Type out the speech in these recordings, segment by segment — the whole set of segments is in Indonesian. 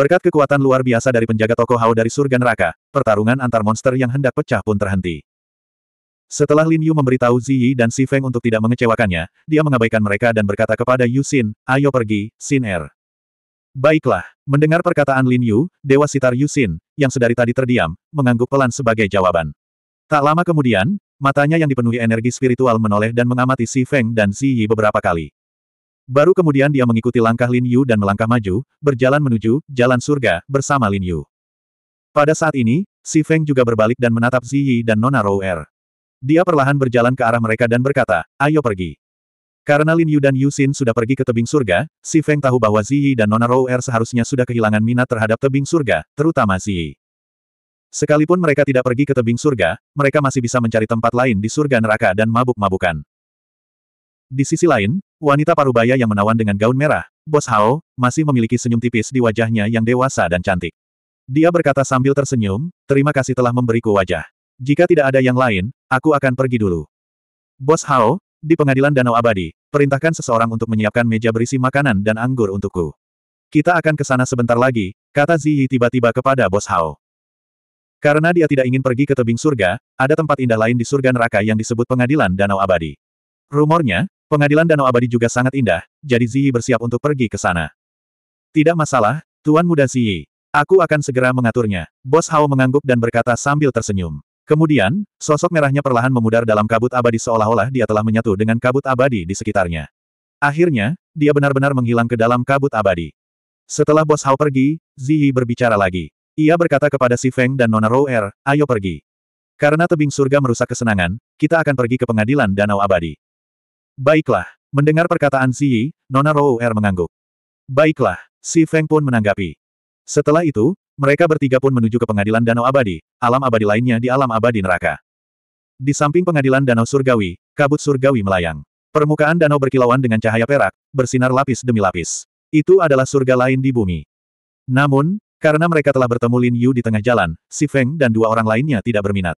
Berkat kekuatan luar biasa dari penjaga toko Hao dari surga neraka, pertarungan antar monster yang hendak pecah pun terhenti. Setelah Lin Yu memberitahu Zi Yi dan Si Feng untuk tidak mengecewakannya, dia mengabaikan mereka dan berkata kepada Yu Xin, ayo pergi, Xin Er. Baiklah, mendengar perkataan Lin Yu, Dewa Sitar Yu Xin, yang sedari tadi terdiam, mengangguk pelan sebagai jawaban. Tak lama kemudian, matanya yang dipenuhi energi spiritual menoleh dan mengamati Si Feng dan Zi Yi beberapa kali. Baru kemudian dia mengikuti langkah Lin Yu dan melangkah maju, berjalan menuju jalan surga bersama Lin Yu. Pada saat ini, Si Feng juga berbalik dan menatap Zi Yi dan Nona Rou Er. Dia perlahan berjalan ke arah mereka dan berkata, ayo pergi. Karena Lin Yu dan Yu Xin sudah pergi ke tebing surga, Si Feng tahu bahwa Zi Yi dan Nona Rou Er seharusnya sudah kehilangan minat terhadap tebing surga, terutama Zi Yi. Sekalipun mereka tidak pergi ke tebing surga, mereka masih bisa mencari tempat lain di surga neraka dan mabuk-mabukan. Di sisi lain, wanita parubaya yang menawan dengan gaun merah, Bos Hao, masih memiliki senyum tipis di wajahnya yang dewasa dan cantik. Dia berkata sambil tersenyum, terima kasih telah memberiku wajah. Jika tidak ada yang lain, aku akan pergi dulu. Bos Hao, di pengadilan Danau Abadi, perintahkan seseorang untuk menyiapkan meja berisi makanan dan anggur untukku. Kita akan ke sana sebentar lagi, kata Ziyi tiba-tiba kepada Bos Hao. Karena dia tidak ingin pergi ke tebing surga, ada tempat indah lain di surga neraka yang disebut pengadilan Danau Abadi. Rumornya, Pengadilan Danau Abadi juga sangat indah, jadi Ziyi bersiap untuk pergi ke sana. Tidak masalah, Tuan Muda Ziyi. Aku akan segera mengaturnya. Bos Hao mengangguk dan berkata sambil tersenyum. Kemudian, sosok merahnya perlahan memudar dalam kabut abadi seolah-olah dia telah menyatu dengan kabut abadi di sekitarnya. Akhirnya, dia benar-benar menghilang ke dalam kabut abadi. Setelah Bos Hao pergi, Ziyi berbicara lagi. Ia berkata kepada Si Feng dan Nona Rou Er, ayo pergi. Karena tebing surga merusak kesenangan, kita akan pergi ke pengadilan Danau Abadi. Baiklah. Mendengar perkataan Si Yi, Nona Er mengangguk. Baiklah, Si Feng pun menanggapi. Setelah itu, mereka bertiga pun menuju ke pengadilan Danau Abadi, alam abadi lainnya di alam abadi neraka. Di samping pengadilan Danau Surgawi, kabut surgawi melayang. Permukaan danau berkilauan dengan cahaya perak, bersinar lapis demi lapis. Itu adalah surga lain di bumi. Namun, karena mereka telah bertemu Lin Yu di tengah jalan, Si Feng dan dua orang lainnya tidak berminat.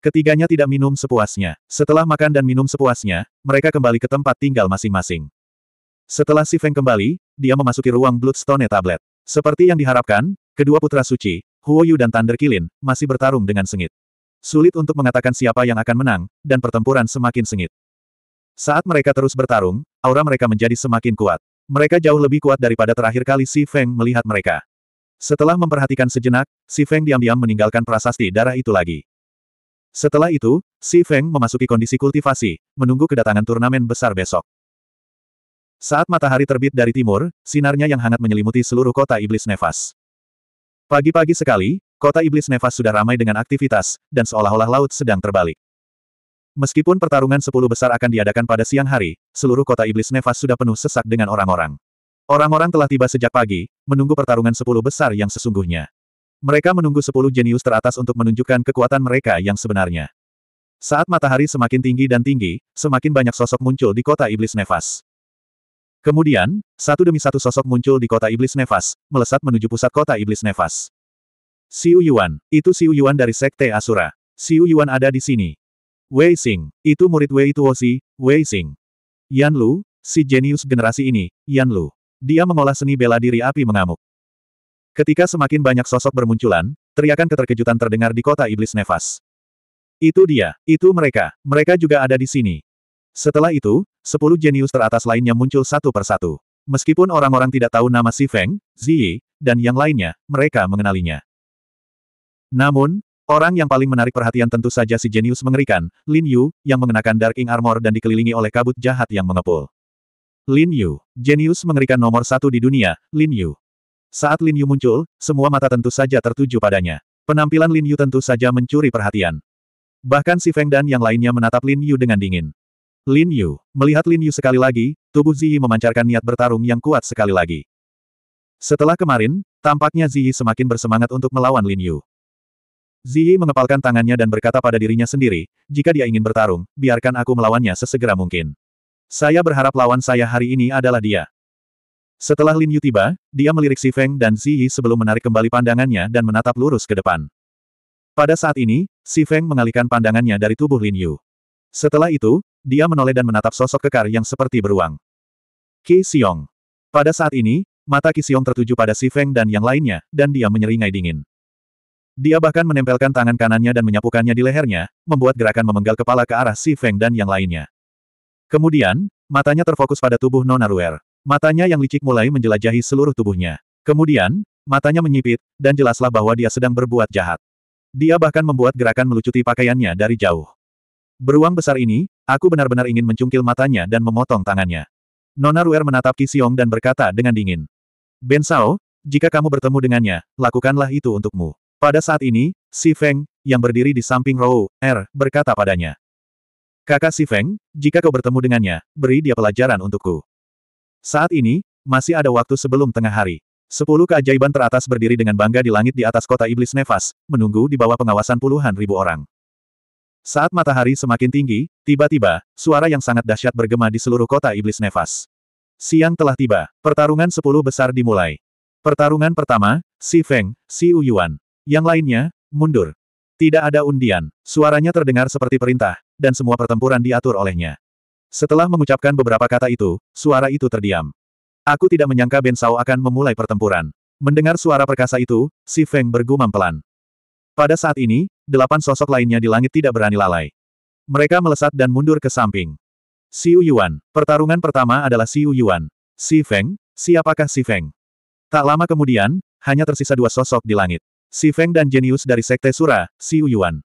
Ketiganya tidak minum sepuasnya. Setelah makan dan minum sepuasnya, mereka kembali ke tempat tinggal masing-masing. Setelah Si Feng kembali, dia memasuki ruang Bloodstone Tablet. Seperti yang diharapkan, kedua putra suci, Huo Yu dan Thunder Kilin, masih bertarung dengan sengit. Sulit untuk mengatakan siapa yang akan menang, dan pertempuran semakin sengit. Saat mereka terus bertarung, aura mereka menjadi semakin kuat. Mereka jauh lebih kuat daripada terakhir kali Si Feng melihat mereka. Setelah memperhatikan sejenak, Si Feng diam-diam meninggalkan prasasti darah itu lagi. Setelah itu, Si Feng memasuki kondisi kultivasi, menunggu kedatangan turnamen besar besok. Saat matahari terbit dari timur, sinarnya yang hangat menyelimuti seluruh kota iblis nefas. Pagi-pagi sekali, kota iblis nefas sudah ramai dengan aktivitas, dan seolah-olah laut sedang terbalik. Meskipun pertarungan sepuluh besar akan diadakan pada siang hari, seluruh kota iblis nefas sudah penuh sesak dengan orang-orang. Orang-orang telah tiba sejak pagi, menunggu pertarungan sepuluh besar yang sesungguhnya. Mereka menunggu sepuluh jenius teratas untuk menunjukkan kekuatan mereka yang sebenarnya. Saat matahari semakin tinggi dan tinggi, semakin banyak sosok muncul di kota iblis nefas. Kemudian, satu demi satu sosok muncul di kota iblis nefas, melesat menuju pusat kota iblis nefas. Siu Yuan, itu Siu Yuan dari Sekte Asura. Siu Yuan ada di sini. Wei Xing, itu murid Wei Tuosi, Wei Xing. Yan Lu, si jenius generasi ini, Yan Lu. Dia mengolah seni bela diri api mengamuk. Ketika semakin banyak sosok bermunculan, teriakan keterkejutan terdengar di kota iblis nefas. Itu dia, itu mereka, mereka juga ada di sini. Setelah itu, sepuluh jenius teratas lainnya muncul satu persatu. Meskipun orang-orang tidak tahu nama Si Feng, Ziyi, dan yang lainnya, mereka mengenalinya. Namun, Orang yang paling menarik perhatian tentu saja si jenius mengerikan, Lin Yu, yang mengenakan Dark Ink Armor dan dikelilingi oleh kabut jahat yang mengepul. Lin Yu, jenius mengerikan nomor satu di dunia, Lin Yu. Saat Lin Yu muncul, semua mata tentu saja tertuju padanya. Penampilan Lin Yu tentu saja mencuri perhatian. Bahkan si Feng dan yang lainnya menatap Lin Yu dengan dingin. Lin Yu, melihat Lin Yu sekali lagi, tubuh Ziyi memancarkan niat bertarung yang kuat sekali lagi. Setelah kemarin, tampaknya Ziyi semakin bersemangat untuk melawan Lin Yu. Ziyi mengepalkan tangannya dan berkata pada dirinya sendiri, jika dia ingin bertarung, biarkan aku melawannya sesegera mungkin. Saya berharap lawan saya hari ini adalah dia. Setelah Lin Yu tiba, dia melirik Si Feng dan Zi Yi sebelum menarik kembali pandangannya dan menatap lurus ke depan. Pada saat ini, Si Feng mengalihkan pandangannya dari tubuh Lin Yu. Setelah itu, dia menoleh dan menatap sosok kekar yang seperti beruang. Ki Xiong. Pada saat ini, mata Ki Xiong tertuju pada Si Feng dan yang lainnya, dan dia menyeringai dingin. Dia bahkan menempelkan tangan kanannya dan menyapukannya di lehernya, membuat gerakan memenggal kepala ke arah Si Feng dan yang lainnya. Kemudian, matanya terfokus pada tubuh Nona Ruer. Matanya yang licik mulai menjelajahi seluruh tubuhnya. Kemudian, matanya menyipit, dan jelaslah bahwa dia sedang berbuat jahat. Dia bahkan membuat gerakan melucuti pakaiannya dari jauh. Beruang besar ini, aku benar-benar ingin mencungkil matanya dan memotong tangannya. Nona Ruer menatap Kisiong dan berkata dengan dingin. Ben Sao, jika kamu bertemu dengannya, lakukanlah itu untukmu. Pada saat ini, Si Feng, yang berdiri di samping Rou, Er, berkata padanya. Kakak Si Feng, jika kau bertemu dengannya, beri dia pelajaran untukku. Saat ini, masih ada waktu sebelum tengah hari. Sepuluh keajaiban teratas berdiri dengan bangga di langit di atas kota iblis nefas, menunggu di bawah pengawasan puluhan ribu orang. Saat matahari semakin tinggi, tiba-tiba, suara yang sangat dahsyat bergema di seluruh kota iblis nefas. Siang telah tiba, pertarungan sepuluh besar dimulai. Pertarungan pertama, Si Feng, Si Uyuan. Yang lainnya, mundur. Tidak ada undian, suaranya terdengar seperti perintah, dan semua pertempuran diatur olehnya. Setelah mengucapkan beberapa kata itu, suara itu terdiam. Aku tidak menyangka Ben Sao akan memulai pertempuran. Mendengar suara perkasa itu, si Feng bergumam pelan. Pada saat ini, delapan sosok lainnya di langit tidak berani lalai. Mereka melesat dan mundur ke samping. Siu Yuan. Pertarungan pertama adalah Siu Yuan. Si Feng, siapakah Si Feng? Tak lama kemudian, hanya tersisa dua sosok di langit. Si Feng dan jenius dari Sekte Sura, Siu Yuan.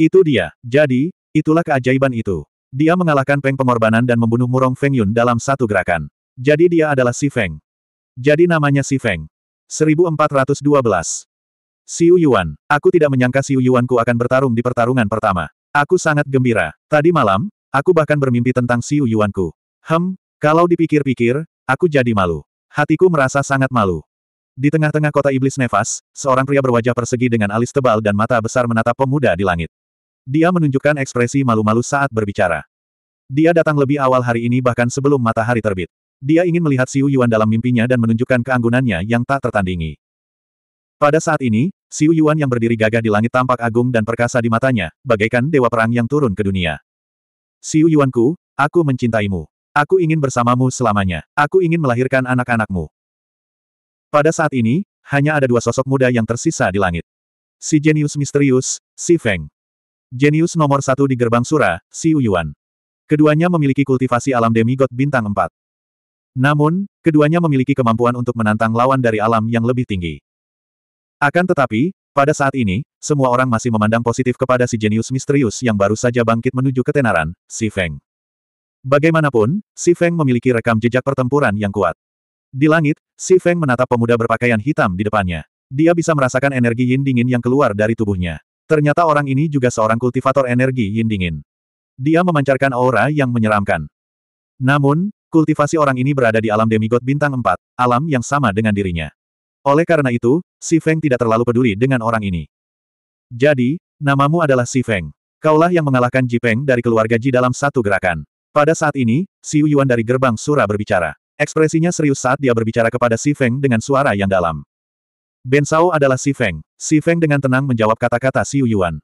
Itu dia, jadi, itulah keajaiban itu. Dia mengalahkan Peng pengorbanan dan membunuh Murong Feng Yun dalam satu gerakan. Jadi dia adalah Si Feng. Jadi namanya Si Feng. 1412. Siu Yuan, aku tidak menyangka Siu Yuanku akan bertarung di pertarungan pertama. Aku sangat gembira. Tadi malam, aku bahkan bermimpi tentang Siu Yuanku. Hem, kalau dipikir-pikir, aku jadi malu. Hatiku merasa sangat malu. Di tengah-tengah kota iblis nefas, seorang pria berwajah persegi dengan alis tebal dan mata besar menatap pemuda di langit. Dia menunjukkan ekspresi malu-malu saat berbicara. Dia datang lebih awal hari ini bahkan sebelum matahari terbit. Dia ingin melihat Xiu Yuan dalam mimpinya dan menunjukkan keanggunannya yang tak tertandingi. Pada saat ini, Xiu Yuan yang berdiri gagah di langit tampak agung dan perkasa di matanya, bagaikan dewa perang yang turun ke dunia. Xiu Yuanku, aku mencintaimu. Aku ingin bersamamu selamanya. Aku ingin melahirkan anak-anakmu. Pada saat ini, hanya ada dua sosok muda yang tersisa di langit. Si jenius misterius, Si Feng. Jenius nomor satu di gerbang Sura, Si Uyuan. Keduanya memiliki kultivasi alam demigod bintang 4. Namun, keduanya memiliki kemampuan untuk menantang lawan dari alam yang lebih tinggi. Akan tetapi, pada saat ini, semua orang masih memandang positif kepada si jenius misterius yang baru saja bangkit menuju ketenaran, Si Feng. Bagaimanapun, Si Feng memiliki rekam jejak pertempuran yang kuat. Di langit, Si Feng menatap pemuda berpakaian hitam di depannya. Dia bisa merasakan energi yin dingin yang keluar dari tubuhnya. Ternyata orang ini juga seorang kultivator energi yin dingin. Dia memancarkan aura yang menyeramkan. Namun, kultivasi orang ini berada di alam demigod bintang 4, alam yang sama dengan dirinya. Oleh karena itu, Si Feng tidak terlalu peduli dengan orang ini. Jadi, namamu adalah Si Feng. Kaulah yang mengalahkan Ji Peng dari keluarga Ji dalam satu gerakan. Pada saat ini, Si Yuan dari gerbang Sura berbicara. Ekspresinya serius saat dia berbicara kepada Si Feng dengan suara yang dalam. Ben Sao adalah Si Feng. Si Feng dengan tenang menjawab kata-kata Yu Yuan.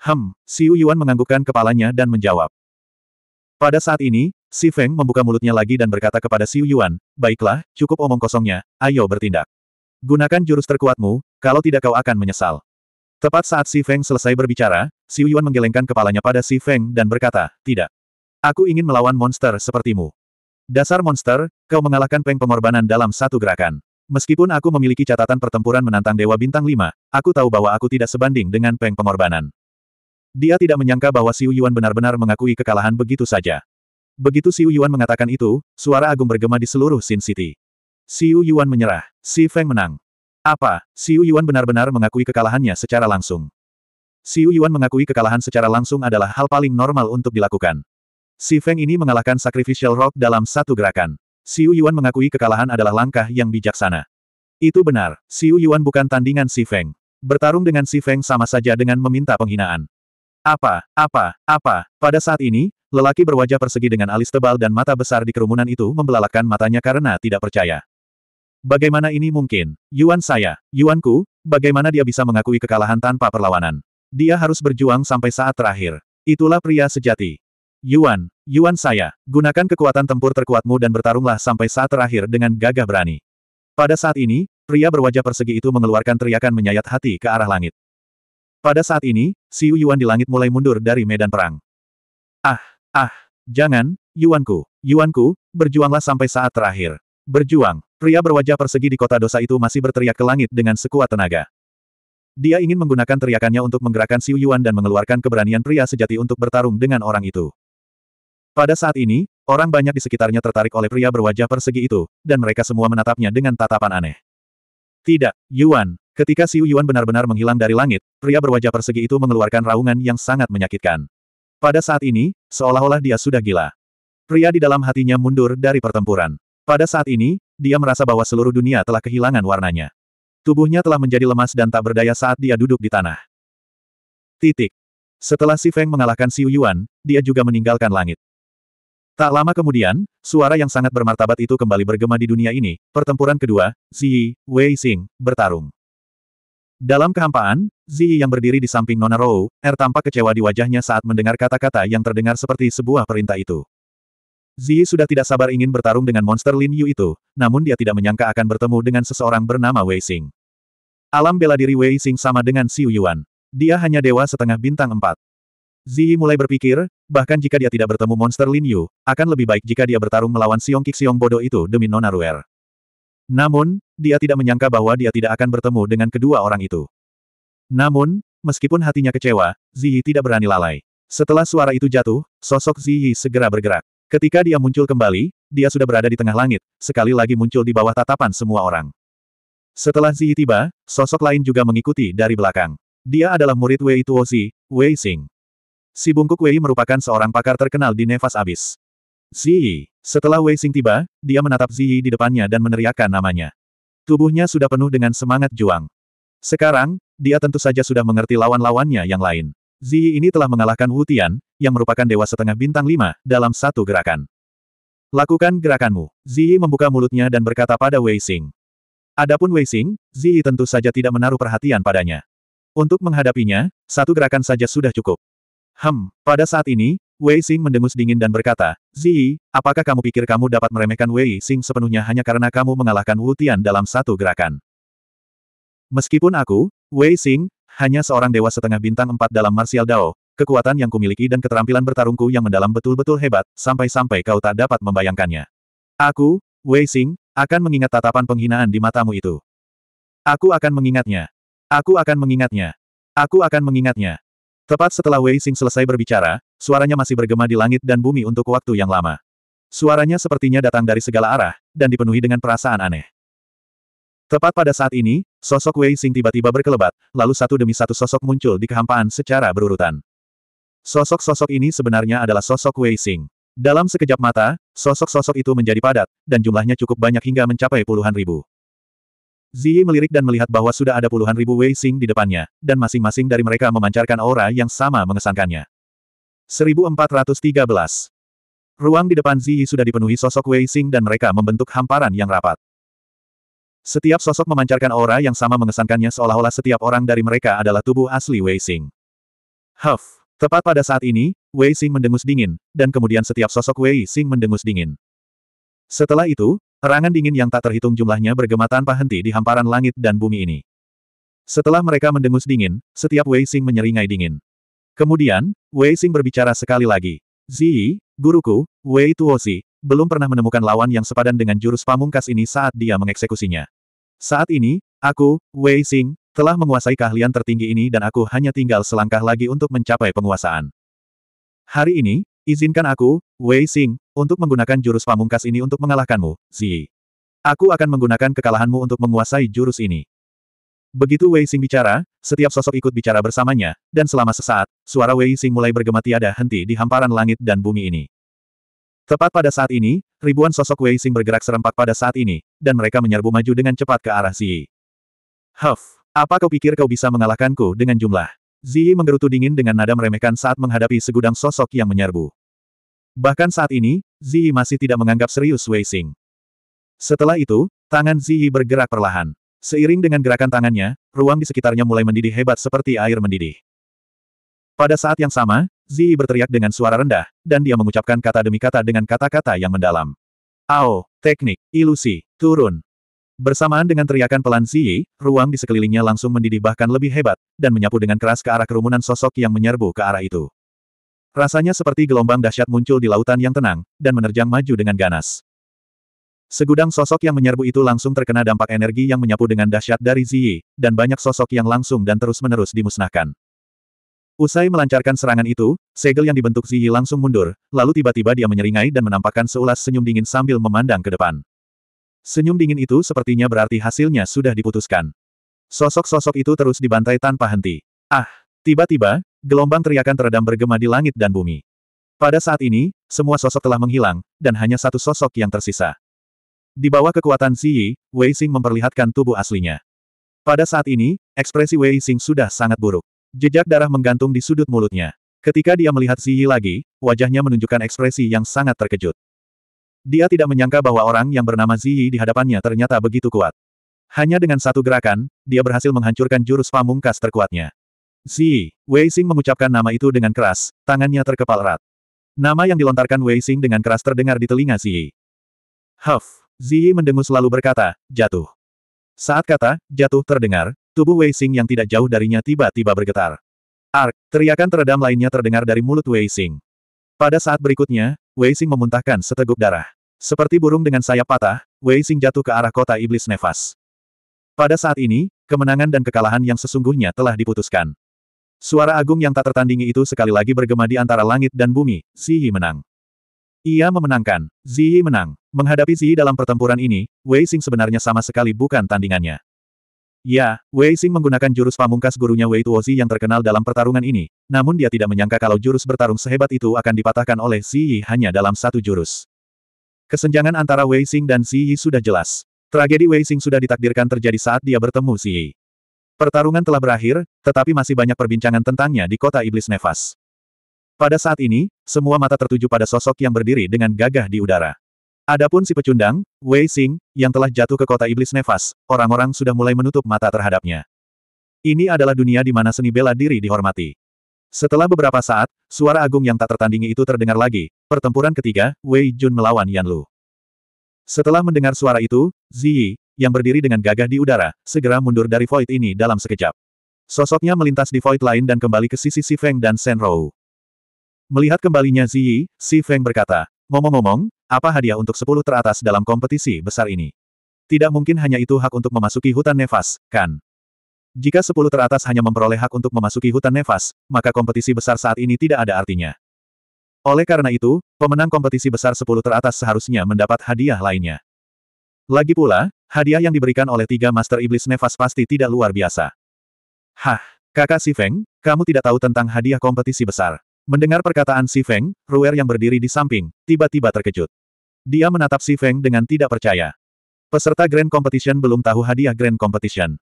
Hem, Yu Yuan menganggukkan kepalanya dan menjawab. Pada saat ini, Si Feng membuka mulutnya lagi dan berkata kepada Yu Yuan, Baiklah, cukup omong kosongnya, ayo bertindak. Gunakan jurus terkuatmu, kalau tidak kau akan menyesal. Tepat saat Si Feng selesai berbicara, Yu Yuan menggelengkan kepalanya pada Si Feng dan berkata, Tidak. Aku ingin melawan monster sepertimu. Dasar monster, kau mengalahkan Peng pengorbanan dalam satu gerakan. Meskipun aku memiliki catatan pertempuran menantang Dewa Bintang 5, aku tahu bahwa aku tidak sebanding dengan peng pengorbanan. Dia tidak menyangka bahwa Siu Yuan benar-benar mengakui kekalahan begitu saja. Begitu Siu Yuan mengatakan itu, suara agung bergema di seluruh Sin City. Siu Yuan menyerah, Si Feng menang. Apa, Siu Yuan benar-benar mengakui kekalahannya secara langsung? Siu Yuan mengakui kekalahan secara langsung adalah hal paling normal untuk dilakukan. Si Feng ini mengalahkan Sacrificial Rock dalam satu gerakan. Xiu Yuan mengakui kekalahan adalah langkah yang bijaksana. Itu benar, Xiu Yuan bukan tandingan Si Feng. Bertarung dengan Si Feng sama saja dengan meminta penghinaan. Apa, apa, apa, pada saat ini, lelaki berwajah persegi dengan alis tebal dan mata besar di kerumunan itu membelalakan matanya karena tidak percaya. Bagaimana ini mungkin? Yuan saya, Yuanku, bagaimana dia bisa mengakui kekalahan tanpa perlawanan? Dia harus berjuang sampai saat terakhir. Itulah pria sejati. Yuan, Yuan saya, gunakan kekuatan tempur terkuatmu dan bertarunglah sampai saat terakhir dengan gagah berani. Pada saat ini, pria berwajah persegi itu mengeluarkan teriakan menyayat hati ke arah langit. Pada saat ini, Siu Yuan di langit mulai mundur dari medan perang. Ah, ah, jangan, Yuanku, Yuanku, berjuanglah sampai saat terakhir. Berjuang, pria berwajah persegi di kota dosa itu masih berteriak ke langit dengan sekuat tenaga. Dia ingin menggunakan teriakannya untuk menggerakkan Siu Yuan dan mengeluarkan keberanian pria sejati untuk bertarung dengan orang itu. Pada saat ini, orang banyak di sekitarnya tertarik oleh pria berwajah persegi itu, dan mereka semua menatapnya dengan tatapan aneh. Tidak, Yuan. Ketika Siu Yuan benar-benar menghilang dari langit, pria berwajah persegi itu mengeluarkan raungan yang sangat menyakitkan. Pada saat ini, seolah-olah dia sudah gila. Pria di dalam hatinya mundur dari pertempuran. Pada saat ini, dia merasa bahwa seluruh dunia telah kehilangan warnanya. Tubuhnya telah menjadi lemas dan tak berdaya saat dia duduk di tanah. Titik. Setelah Si Feng mengalahkan Siu Yuan, dia juga meninggalkan langit. Tak lama kemudian, suara yang sangat bermartabat itu kembali bergema di dunia ini, pertempuran kedua, Ziyi, Wei Xing, bertarung. Dalam kehampaan, Ziyi yang berdiri di samping Nona Rou, Er tampak kecewa di wajahnya saat mendengar kata-kata yang terdengar seperti sebuah perintah itu. Ziyi sudah tidak sabar ingin bertarung dengan monster Lin Yu itu, namun dia tidak menyangka akan bertemu dengan seseorang bernama Wei Xing. Alam bela diri Wei Xing sama dengan Xiu Yuan. Dia hanya dewa setengah bintang empat. Zi mulai berpikir, bahkan jika dia tidak bertemu monster Lin Yu, akan lebih baik jika dia bertarung melawan Siong Kik Siong bodoh itu demi Nona Ruer. Namun, dia tidak menyangka bahwa dia tidak akan bertemu dengan kedua orang itu. Namun, meskipun hatinya kecewa, Zi tidak berani lalai. Setelah suara itu jatuh, sosok Zi segera bergerak. Ketika dia muncul kembali, dia sudah berada di tengah langit, sekali lagi muncul di bawah tatapan semua orang. Setelah Zi tiba, sosok lain juga mengikuti dari belakang. Dia adalah murid Wei Tuo Zi, Wei Xing. Si Bungkuk Wei merupakan seorang pakar terkenal di Nefas Abis. Ziyi. Setelah Wei Xing tiba, dia menatap Ziyi di depannya dan meneriakkan namanya. Tubuhnya sudah penuh dengan semangat juang. Sekarang, dia tentu saja sudah mengerti lawan-lawannya yang lain. Ziyi ini telah mengalahkan Wu Tian, yang merupakan dewa setengah bintang lima, dalam satu gerakan. Lakukan gerakanmu. Ziyi membuka mulutnya dan berkata pada Wei Xing. Adapun Wei Xing, Ziyi tentu saja tidak menaruh perhatian padanya. Untuk menghadapinya, satu gerakan saja sudah cukup. Hem, pada saat ini, Wei Xing mendengus dingin dan berkata, Zi, apakah kamu pikir kamu dapat meremehkan Wei Xing sepenuhnya hanya karena kamu mengalahkan Wu Tian dalam satu gerakan? Meskipun aku, Wei Xing, hanya seorang dewa setengah bintang empat dalam martial dao, kekuatan yang kumiliki dan keterampilan bertarungku yang mendalam betul-betul hebat, sampai-sampai kau tak dapat membayangkannya. Aku, Wei Xing, akan mengingat tatapan penghinaan di matamu itu. Aku akan mengingatnya. Aku akan mengingatnya. Aku akan mengingatnya. Tepat setelah Wei Xing selesai berbicara, suaranya masih bergema di langit dan bumi untuk waktu yang lama. Suaranya sepertinya datang dari segala arah, dan dipenuhi dengan perasaan aneh. Tepat pada saat ini, sosok Wei Xing tiba-tiba berkelebat, lalu satu demi satu sosok muncul di kehampaan secara berurutan. Sosok-sosok ini sebenarnya adalah sosok Wei Xing. Dalam sekejap mata, sosok-sosok itu menjadi padat, dan jumlahnya cukup banyak hingga mencapai puluhan ribu. Ziyi melirik dan melihat bahwa sudah ada puluhan ribu Wei Xing di depannya, dan masing-masing dari mereka memancarkan aura yang sama mengesankannya. 1413 Ruang di depan Ziyi sudah dipenuhi sosok Wei Xing dan mereka membentuk hamparan yang rapat. Setiap sosok memancarkan aura yang sama mengesankannya seolah-olah setiap orang dari mereka adalah tubuh asli Wei Xing. Huff! Tepat pada saat ini, Wei Xing mendengus dingin, dan kemudian setiap sosok Wei Xing mendengus dingin. Setelah itu, Serangan dingin yang tak terhitung jumlahnya bergema tanpa henti di hamparan langit dan bumi ini. Setelah mereka mendengus dingin, setiap Wei Xing menyeringai dingin. Kemudian, Wei Xing berbicara sekali lagi. Ziyi, guruku, Wei Tuosi, belum pernah menemukan lawan yang sepadan dengan jurus pamungkas ini saat dia mengeksekusinya. Saat ini, aku, Wei Xing, telah menguasai keahlian tertinggi ini dan aku hanya tinggal selangkah lagi untuk mencapai penguasaan. Hari ini, Izinkan aku, Wei Xing, untuk menggunakan jurus pamungkas ini untuk mengalahkanmu, Zi. Aku akan menggunakan kekalahanmu untuk menguasai jurus ini. Begitu Wei Xing bicara, setiap sosok ikut bicara bersamanya, dan selama sesaat, suara Wei Xing mulai bergema tiada henti di hamparan langit dan bumi ini. Tepat pada saat ini, ribuan sosok Wei Xing bergerak serempak pada saat ini, dan mereka menyerbu maju dengan cepat ke arah Zi. Huff, apa kau pikir kau bisa mengalahkanku dengan jumlah? Ziyi menggerutu dingin dengan nada meremehkan saat menghadapi segudang sosok yang menyerbu. Bahkan saat ini, Ziyi masih tidak menganggap serius Wei Xing. Setelah itu, tangan Ziyi bergerak perlahan. Seiring dengan gerakan tangannya, ruang di sekitarnya mulai mendidih hebat seperti air mendidih. Pada saat yang sama, Ziyi berteriak dengan suara rendah, dan dia mengucapkan kata demi kata dengan kata-kata yang mendalam. Ao, teknik, ilusi, turun, Bersamaan dengan teriakan pelan Ziyi, ruang di sekelilingnya langsung mendidih bahkan lebih hebat, dan menyapu dengan keras ke arah kerumunan sosok yang menyerbu ke arah itu. Rasanya seperti gelombang dahsyat muncul di lautan yang tenang, dan menerjang maju dengan ganas. Segudang sosok yang menyerbu itu langsung terkena dampak energi yang menyapu dengan dahsyat dari Ziyi, dan banyak sosok yang langsung dan terus-menerus dimusnahkan. Usai melancarkan serangan itu, segel yang dibentuk Ziyi langsung mundur, lalu tiba-tiba dia menyeringai dan menampakkan seulas senyum dingin sambil memandang ke depan. Senyum dingin itu sepertinya berarti hasilnya sudah diputuskan. Sosok-sosok itu terus dibantai tanpa henti. Ah! Tiba-tiba, gelombang teriakan teredam bergema di langit dan bumi. Pada saat ini, semua sosok telah menghilang, dan hanya satu sosok yang tersisa. Di bawah kekuatan Xi Yi, Wei Xing memperlihatkan tubuh aslinya. Pada saat ini, ekspresi Wei Xing sudah sangat buruk. Jejak darah menggantung di sudut mulutnya. Ketika dia melihat Xi Yi lagi, wajahnya menunjukkan ekspresi yang sangat terkejut. Dia tidak menyangka bahwa orang yang bernama Ziyi di hadapannya ternyata begitu kuat. Hanya dengan satu gerakan, dia berhasil menghancurkan jurus pamungkas terkuatnya. Ziyi, Wei Xing mengucapkan nama itu dengan keras, tangannya terkepal erat. Nama yang dilontarkan Wei Xing dengan keras terdengar di telinga Ziyi. Huff, Ziyi mendengus lalu berkata, jatuh. Saat kata, jatuh terdengar, tubuh Wei Xing yang tidak jauh darinya tiba-tiba bergetar. Ark, teriakan teredam lainnya terdengar dari mulut Wei Xing. Pada saat berikutnya, Wei Xing memuntahkan seteguk darah. Seperti burung dengan sayap patah, Wei Xing jatuh ke arah kota iblis nefas. Pada saat ini, kemenangan dan kekalahan yang sesungguhnya telah diputuskan. Suara agung yang tak tertandingi itu sekali lagi bergema di antara langit dan bumi, Ziyi menang. Ia memenangkan, Ziyi menang. Menghadapi Ziyi dalam pertempuran ini, Wei Xing sebenarnya sama sekali bukan tandingannya. Ya, Wei Xing menggunakan jurus pamungkas gurunya Wei Tuozi yang terkenal dalam pertarungan ini, namun dia tidak menyangka kalau jurus bertarung sehebat itu akan dipatahkan oleh Ziyi hanya dalam satu jurus. Kesenjangan antara Wei Xing dan Xi Yi sudah jelas. Tragedi Wei Xing sudah ditakdirkan terjadi saat dia bertemu Xi Yi. Pertarungan telah berakhir, tetapi masih banyak perbincangan tentangnya di kota iblis nefas. Pada saat ini, semua mata tertuju pada sosok yang berdiri dengan gagah di udara. Adapun si pecundang, Wei Xing, yang telah jatuh ke kota iblis nefas, orang-orang sudah mulai menutup mata terhadapnya. Ini adalah dunia di mana seni bela diri dihormati. Setelah beberapa saat, suara agung yang tak tertandingi itu terdengar lagi, pertempuran ketiga, Wei Jun melawan Yan Lu. Setelah mendengar suara itu, Ziyi, yang berdiri dengan gagah di udara, segera mundur dari void ini dalam sekejap. Sosoknya melintas di void lain dan kembali ke sisi Si Feng dan Shen Rou. Melihat kembalinya Ziyi, Si Feng berkata, Ngomong-ngomong, apa hadiah untuk sepuluh teratas dalam kompetisi besar ini? Tidak mungkin hanya itu hak untuk memasuki hutan nefas, kan? Jika sepuluh teratas hanya memperoleh hak untuk memasuki hutan nefas, maka kompetisi besar saat ini tidak ada artinya. Oleh karena itu, pemenang kompetisi besar sepuluh teratas seharusnya mendapat hadiah lainnya. Lagi pula, hadiah yang diberikan oleh tiga Master Iblis Nefas pasti tidak luar biasa. Hah, kakak Si Feng, kamu tidak tahu tentang hadiah kompetisi besar. Mendengar perkataan Si Feng, Ruer yang berdiri di samping, tiba-tiba terkejut. Dia menatap Si Feng dengan tidak percaya. Peserta Grand Competition belum tahu hadiah Grand Competition.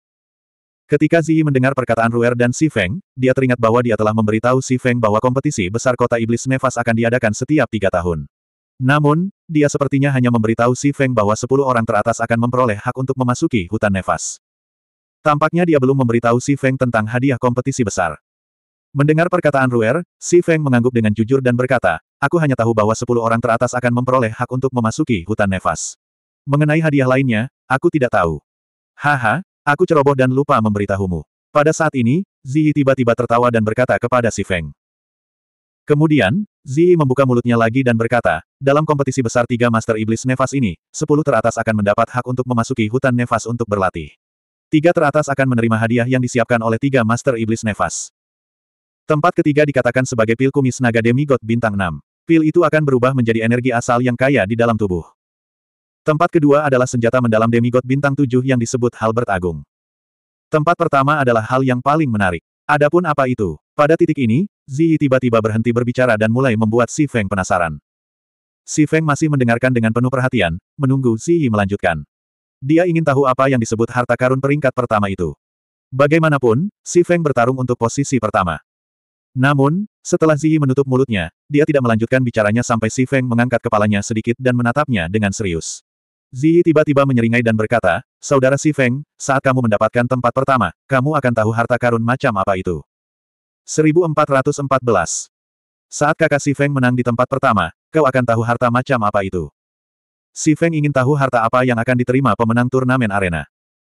Ketika Ziyi mendengar perkataan Ruer dan Si Feng, dia teringat bahwa dia telah memberitahu Si Feng bahwa kompetisi besar kota iblis nefas akan diadakan setiap tiga tahun. Namun, dia sepertinya hanya memberitahu Si Feng bahwa sepuluh orang teratas akan memperoleh hak untuk memasuki hutan nefas. Tampaknya dia belum memberitahu Si Feng tentang hadiah kompetisi besar. Mendengar perkataan Ruer, Si Feng mengangguk dengan jujur dan berkata, aku hanya tahu bahwa sepuluh orang teratas akan memperoleh hak untuk memasuki hutan nefas. Mengenai hadiah lainnya, aku tidak tahu. Haha, Aku ceroboh dan lupa memberitahumu. Pada saat ini, Ziyi tiba-tiba tertawa dan berkata kepada si Feng. Kemudian, Ziyi membuka mulutnya lagi dan berkata, dalam kompetisi besar tiga Master Iblis Nefas ini, sepuluh teratas akan mendapat hak untuk memasuki hutan nefas untuk berlatih. Tiga teratas akan menerima hadiah yang disiapkan oleh tiga Master Iblis Nefas. Tempat ketiga dikatakan sebagai pil kumis naga demigod bintang 6. Pil itu akan berubah menjadi energi asal yang kaya di dalam tubuh. Tempat kedua adalah senjata mendalam demigod bintang tujuh yang disebut Halbert Agung. Tempat pertama adalah hal yang paling menarik. Adapun apa itu? Pada titik ini, Ziyi tiba-tiba berhenti berbicara dan mulai membuat Si Feng penasaran. Si Feng masih mendengarkan dengan penuh perhatian, menunggu Ziyi melanjutkan. Dia ingin tahu apa yang disebut harta karun peringkat pertama itu. Bagaimanapun, Si Feng bertarung untuk posisi pertama. Namun, setelah Ziyi menutup mulutnya, dia tidak melanjutkan bicaranya sampai Si Feng mengangkat kepalanya sedikit dan menatapnya dengan serius. Ziyi tiba-tiba menyeringai dan berkata, Saudara Si Feng, saat kamu mendapatkan tempat pertama, kamu akan tahu harta karun macam apa itu. 1414 Saat kakak Si Feng menang di tempat pertama, kau akan tahu harta macam apa itu. Si Feng ingin tahu harta apa yang akan diterima pemenang turnamen arena.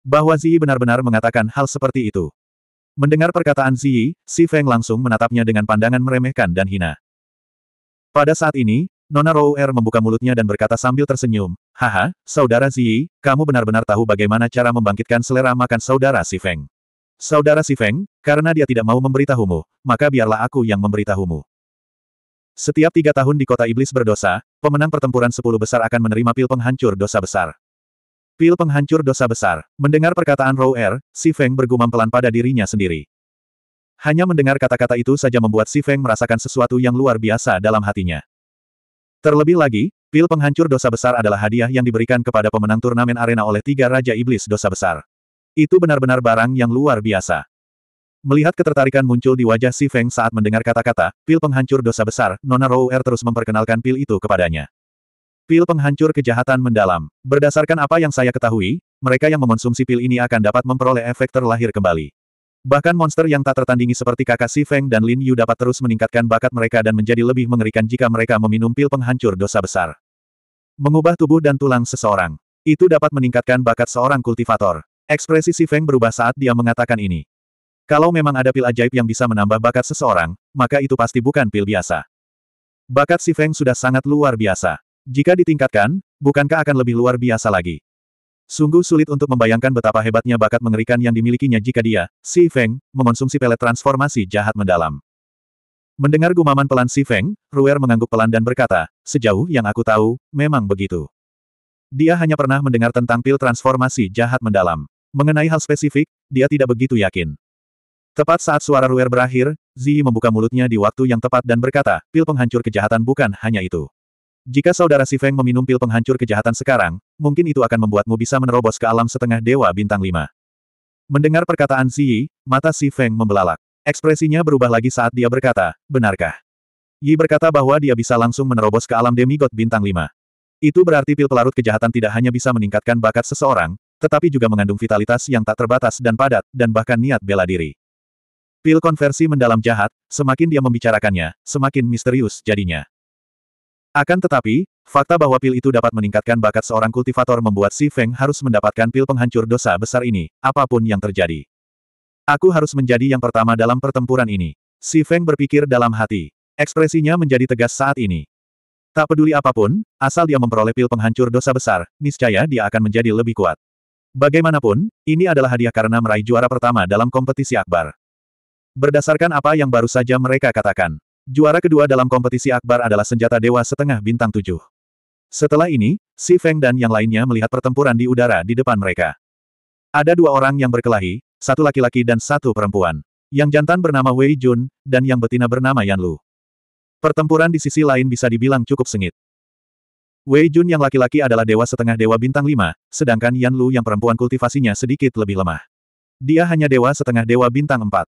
Bahwa Ziyi benar-benar mengatakan hal seperti itu. Mendengar perkataan Ziyi, Si Feng langsung menatapnya dengan pandangan meremehkan dan hina. Pada saat ini, Nona Rouer membuka mulutnya dan berkata sambil tersenyum, Haha, Saudara Ziyi, kamu benar-benar tahu bagaimana cara membangkitkan selera makan Saudara Si Feng. Saudara Si Feng, karena dia tidak mau memberitahumu, maka biarlah aku yang memberitahumu. Setiap tiga tahun di kota iblis berdosa, pemenang pertempuran sepuluh besar akan menerima pil penghancur dosa besar. Pil penghancur dosa besar. Mendengar perkataan Rouer, Si Feng bergumam pelan pada dirinya sendiri. Hanya mendengar kata-kata itu saja membuat Si Feng merasakan sesuatu yang luar biasa dalam hatinya. Terlebih lagi, pil penghancur dosa besar adalah hadiah yang diberikan kepada pemenang turnamen arena oleh tiga Raja Iblis dosa besar. Itu benar-benar barang yang luar biasa. Melihat ketertarikan muncul di wajah Si Feng saat mendengar kata-kata, pil penghancur dosa besar, Nona Rouer terus memperkenalkan pil itu kepadanya. Pil penghancur kejahatan mendalam. Berdasarkan apa yang saya ketahui, mereka yang mengonsumsi pil ini akan dapat memperoleh efek terlahir kembali. Bahkan monster yang tak tertandingi seperti kakak Si Feng dan Lin Yu dapat terus meningkatkan bakat mereka dan menjadi lebih mengerikan jika mereka meminum pil penghancur dosa besar. Mengubah tubuh dan tulang seseorang. Itu dapat meningkatkan bakat seorang kultivator. Ekspresi Si Feng berubah saat dia mengatakan ini. Kalau memang ada pil ajaib yang bisa menambah bakat seseorang, maka itu pasti bukan pil biasa. Bakat Si Feng sudah sangat luar biasa. Jika ditingkatkan, bukankah akan lebih luar biasa lagi? Sungguh sulit untuk membayangkan betapa hebatnya bakat mengerikan yang dimilikinya jika dia, Si Feng, mengonsumsi pelet transformasi jahat mendalam. Mendengar gumaman pelan Si Feng, Ruer mengangguk pelan dan berkata, sejauh yang aku tahu, memang begitu. Dia hanya pernah mendengar tentang pil transformasi jahat mendalam. Mengenai hal spesifik, dia tidak begitu yakin. Tepat saat suara Ruer berakhir, Zi membuka mulutnya di waktu yang tepat dan berkata, pil penghancur kejahatan bukan hanya itu. Jika saudara Si Feng meminum pil penghancur kejahatan sekarang, mungkin itu akan membuatmu bisa menerobos ke alam setengah dewa bintang lima. Mendengar perkataan Si Yi, mata Si Feng membelalak. Ekspresinya berubah lagi saat dia berkata, benarkah? Yi berkata bahwa dia bisa langsung menerobos ke alam demigod bintang lima. Itu berarti pil pelarut kejahatan tidak hanya bisa meningkatkan bakat seseorang, tetapi juga mengandung vitalitas yang tak terbatas dan padat, dan bahkan niat bela diri. Pil konversi mendalam jahat, semakin dia membicarakannya, semakin misterius jadinya. Akan tetapi, fakta bahwa pil itu dapat meningkatkan bakat seorang kultivator membuat Si Feng harus mendapatkan pil penghancur dosa besar ini, apapun yang terjadi. Aku harus menjadi yang pertama dalam pertempuran ini. Si Feng berpikir dalam hati. Ekspresinya menjadi tegas saat ini. Tak peduli apapun, asal dia memperoleh pil penghancur dosa besar, niscaya dia akan menjadi lebih kuat. Bagaimanapun, ini adalah hadiah karena meraih juara pertama dalam kompetisi akbar. Berdasarkan apa yang baru saja mereka katakan, Juara kedua dalam kompetisi akbar adalah senjata dewa setengah bintang tujuh. Setelah ini, Si Feng dan yang lainnya melihat pertempuran di udara di depan mereka. Ada dua orang yang berkelahi, satu laki-laki dan satu perempuan. Yang jantan bernama Wei Jun, dan yang betina bernama Yan Lu. Pertempuran di sisi lain bisa dibilang cukup sengit. Wei Jun yang laki-laki adalah dewa setengah dewa bintang lima, sedangkan Yan Lu yang perempuan kultivasinya sedikit lebih lemah. Dia hanya dewa setengah dewa bintang empat.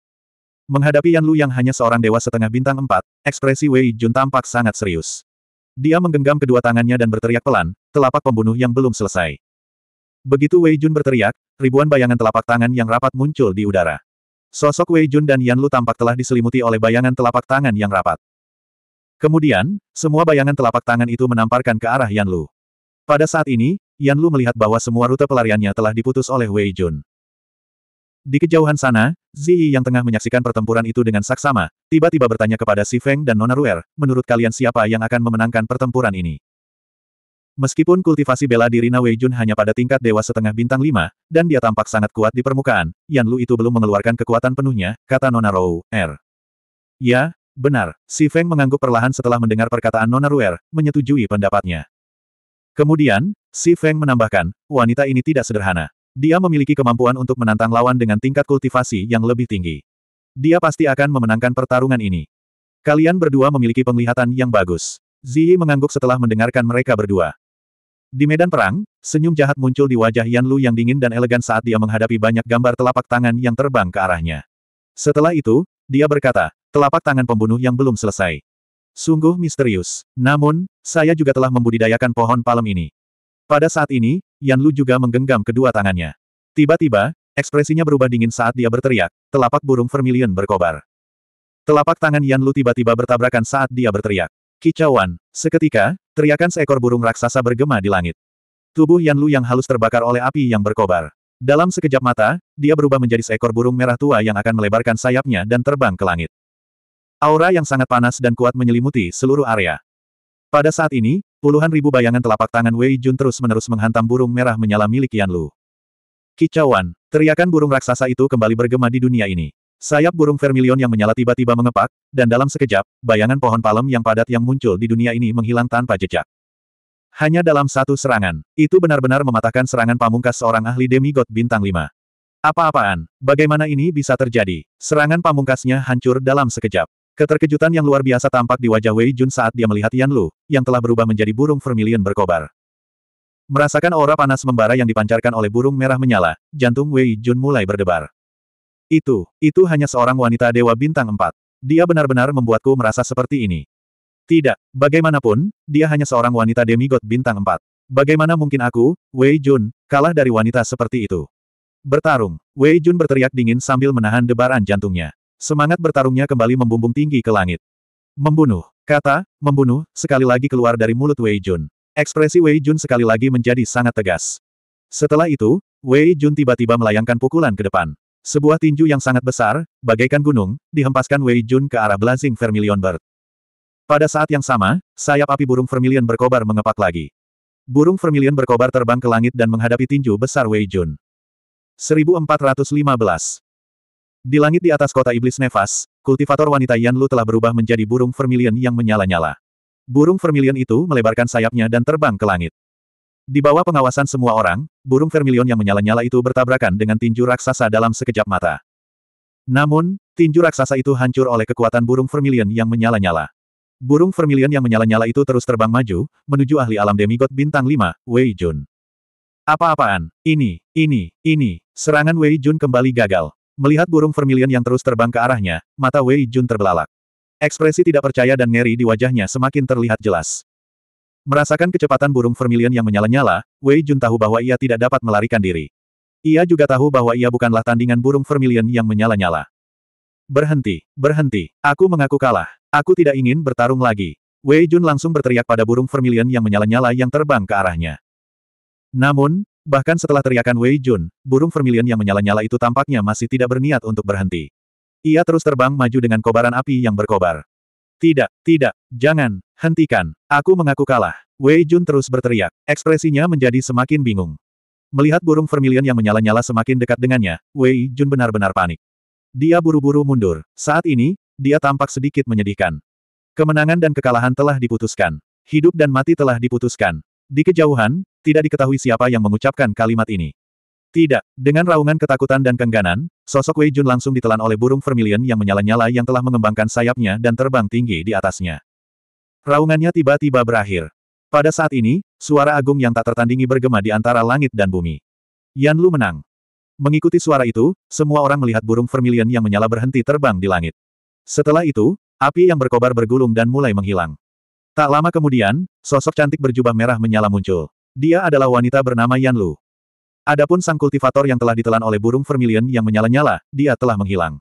Menghadapi Yan Lu yang hanya seorang dewa setengah bintang empat, ekspresi Wei Jun tampak sangat serius. Dia menggenggam kedua tangannya dan berteriak pelan, telapak pembunuh yang belum selesai. Begitu Wei Jun berteriak, ribuan bayangan telapak tangan yang rapat muncul di udara. Sosok Wei Jun dan Yan Lu tampak telah diselimuti oleh bayangan telapak tangan yang rapat. Kemudian, semua bayangan telapak tangan itu menamparkan ke arah Yan Lu. Pada saat ini, Yan Lu melihat bahwa semua rute pelariannya telah diputus oleh Wei Jun. Di kejauhan sana, Ziyi yang tengah menyaksikan pertempuran itu dengan saksama, tiba-tiba bertanya kepada Si Feng dan Nona Ruer, menurut kalian siapa yang akan memenangkan pertempuran ini? Meskipun kultivasi bela diri Na Weijun hanya pada tingkat dewa setengah bintang lima, dan dia tampak sangat kuat di permukaan, Yan Lu itu belum mengeluarkan kekuatan penuhnya, kata Nona Rou, R. Er. Ya, benar, Si Feng mengangguk perlahan setelah mendengar perkataan Nona Ruer, menyetujui pendapatnya. Kemudian, Si Feng menambahkan, wanita ini tidak sederhana. Dia memiliki kemampuan untuk menantang lawan dengan tingkat kultivasi yang lebih tinggi. Dia pasti akan memenangkan pertarungan ini. Kalian berdua memiliki penglihatan yang bagus. Ziyi mengangguk setelah mendengarkan mereka berdua. Di medan perang, senyum jahat muncul di wajah Yan Lu yang dingin dan elegan saat dia menghadapi banyak gambar telapak tangan yang terbang ke arahnya. Setelah itu, dia berkata, telapak tangan pembunuh yang belum selesai. Sungguh misterius. Namun, saya juga telah membudidayakan pohon palem ini. Pada saat ini, Yan Lu juga menggenggam kedua tangannya. Tiba-tiba, ekspresinya berubah dingin saat dia berteriak, telapak burung vermilion berkobar. Telapak tangan Yan Lu tiba-tiba bertabrakan saat dia berteriak. Kicauan, seketika, teriakan seekor burung raksasa bergema di langit. Tubuh Yan Lu yang halus terbakar oleh api yang berkobar. Dalam sekejap mata, dia berubah menjadi seekor burung merah tua yang akan melebarkan sayapnya dan terbang ke langit. Aura yang sangat panas dan kuat menyelimuti seluruh area. Pada saat ini, Puluhan ribu bayangan telapak tangan Wei Jun terus-menerus menghantam burung merah menyala milik Yan Lu. Kicauan, teriakan burung raksasa itu kembali bergema di dunia ini. Sayap burung vermilion yang menyala tiba-tiba mengepak, dan dalam sekejap, bayangan pohon palem yang padat yang muncul di dunia ini menghilang tanpa jejak. Hanya dalam satu serangan, itu benar-benar mematahkan serangan pamungkas seorang ahli demigod bintang lima. Apa-apaan, bagaimana ini bisa terjadi? Serangan pamungkasnya hancur dalam sekejap. Keterkejutan yang luar biasa tampak di wajah Wei Jun saat dia melihat Yan Lu, yang telah berubah menjadi burung vermilion berkobar. Merasakan aura panas membara yang dipancarkan oleh burung merah menyala, jantung Wei Jun mulai berdebar. Itu, itu hanya seorang wanita dewa bintang empat. Dia benar-benar membuatku merasa seperti ini. Tidak, bagaimanapun, dia hanya seorang wanita demigod bintang empat. Bagaimana mungkin aku, Wei Jun, kalah dari wanita seperti itu? Bertarung, Wei Jun berteriak dingin sambil menahan debaran jantungnya. Semangat bertarungnya kembali membumbung tinggi ke langit. Membunuh. Kata, membunuh, sekali lagi keluar dari mulut Wei Jun. Ekspresi Wei Jun sekali lagi menjadi sangat tegas. Setelah itu, Wei Jun tiba-tiba melayangkan pukulan ke depan. Sebuah tinju yang sangat besar, bagaikan gunung, dihempaskan Wei Jun ke arah Blazing Vermilion Bird. Pada saat yang sama, sayap api burung vermilion berkobar mengepak lagi. Burung vermilion berkobar terbang ke langit dan menghadapi tinju besar Wei Jun. 1415. Di langit di atas kota iblis nefas, kultivator wanita Yan Lu telah berubah menjadi burung vermilion yang menyala-nyala. Burung vermilion itu melebarkan sayapnya dan terbang ke langit. Di bawah pengawasan semua orang, burung vermilion yang menyala-nyala itu bertabrakan dengan tinju raksasa dalam sekejap mata. Namun, tinju raksasa itu hancur oleh kekuatan burung vermilion yang menyala-nyala. Burung vermilion yang menyala-nyala itu terus terbang maju, menuju ahli alam demigod bintang 5, Wei Jun. Apa-apaan? Ini, ini, ini, serangan Wei Jun kembali gagal. Melihat burung vermilion yang terus terbang ke arahnya, mata Wei Jun terbelalak. Ekspresi tidak percaya dan ngeri di wajahnya semakin terlihat jelas. Merasakan kecepatan burung vermilion yang menyala-nyala, Wei Jun tahu bahwa ia tidak dapat melarikan diri. Ia juga tahu bahwa ia bukanlah tandingan burung vermilion yang menyala-nyala. Berhenti, berhenti, aku mengaku kalah. Aku tidak ingin bertarung lagi. Wei Jun langsung berteriak pada burung vermilion yang menyala-nyala yang terbang ke arahnya. Namun, Bahkan setelah teriakan Wei Jun, burung vermilion yang menyala-nyala itu tampaknya masih tidak berniat untuk berhenti. Ia terus terbang maju dengan kobaran api yang berkobar. Tidak, tidak, jangan, hentikan, aku mengaku kalah. Wei Jun terus berteriak, ekspresinya menjadi semakin bingung. Melihat burung vermilion yang menyala-nyala semakin dekat dengannya, Wei Jun benar-benar panik. Dia buru-buru mundur. Saat ini, dia tampak sedikit menyedihkan. Kemenangan dan kekalahan telah diputuskan. Hidup dan mati telah diputuskan. Di kejauhan, tidak diketahui siapa yang mengucapkan kalimat ini. Tidak, dengan raungan ketakutan dan kengganan, sosok Wei Jun langsung ditelan oleh burung vermilion yang menyala-nyala yang telah mengembangkan sayapnya dan terbang tinggi di atasnya. Raungannya tiba-tiba berakhir. Pada saat ini, suara agung yang tak tertandingi bergema di antara langit dan bumi. Yan Lu menang. Mengikuti suara itu, semua orang melihat burung vermilion yang menyala berhenti terbang di langit. Setelah itu, api yang berkobar bergulung dan mulai menghilang. Tak lama kemudian, sosok cantik berjubah merah menyala muncul. Dia adalah wanita bernama Yan Lu. Adapun sang kultivator yang telah ditelan oleh burung vermilion yang menyala-nyala, dia telah menghilang.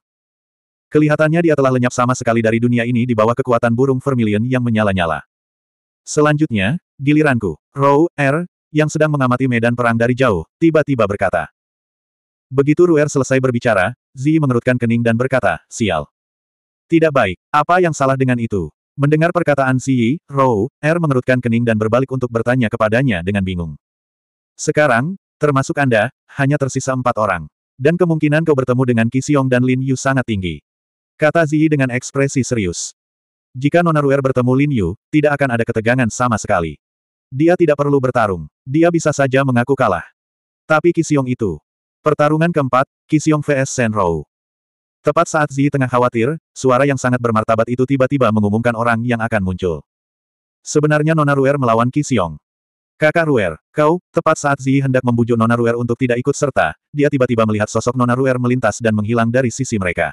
Kelihatannya dia telah lenyap sama sekali dari dunia ini di bawah kekuatan burung vermilion yang menyala-nyala. Selanjutnya, giliranku. Rou, R, er, yang sedang mengamati medan perang dari jauh, tiba-tiba berkata. Begitu Ruer selesai berbicara, Zi mengerutkan kening dan berkata, sial. Tidak baik, apa yang salah dengan itu? Mendengar perkataan Si Rou, Er mengerutkan kening dan berbalik untuk bertanya kepadanya dengan bingung. Sekarang, termasuk Anda, hanya tersisa empat orang. Dan kemungkinan kau bertemu dengan Kisiong dan Lin Yu sangat tinggi. Kata Ziyi dengan ekspresi serius. Jika Nona Ruer bertemu Lin Yu, tidak akan ada ketegangan sama sekali. Dia tidak perlu bertarung. Dia bisa saja mengaku kalah. Tapi Kisiong itu. Pertarungan keempat, Kisiong vs Rou. Tepat saat Zi tengah khawatir, suara yang sangat bermartabat itu tiba-tiba mengumumkan orang yang akan muncul. Sebenarnya Nona Ruer melawan Qi Xiong. Kakak Ruer, kau, tepat saat Zi hendak membujuk Nona Ruer untuk tidak ikut serta, dia tiba-tiba melihat sosok Nona Ruer melintas dan menghilang dari sisi mereka.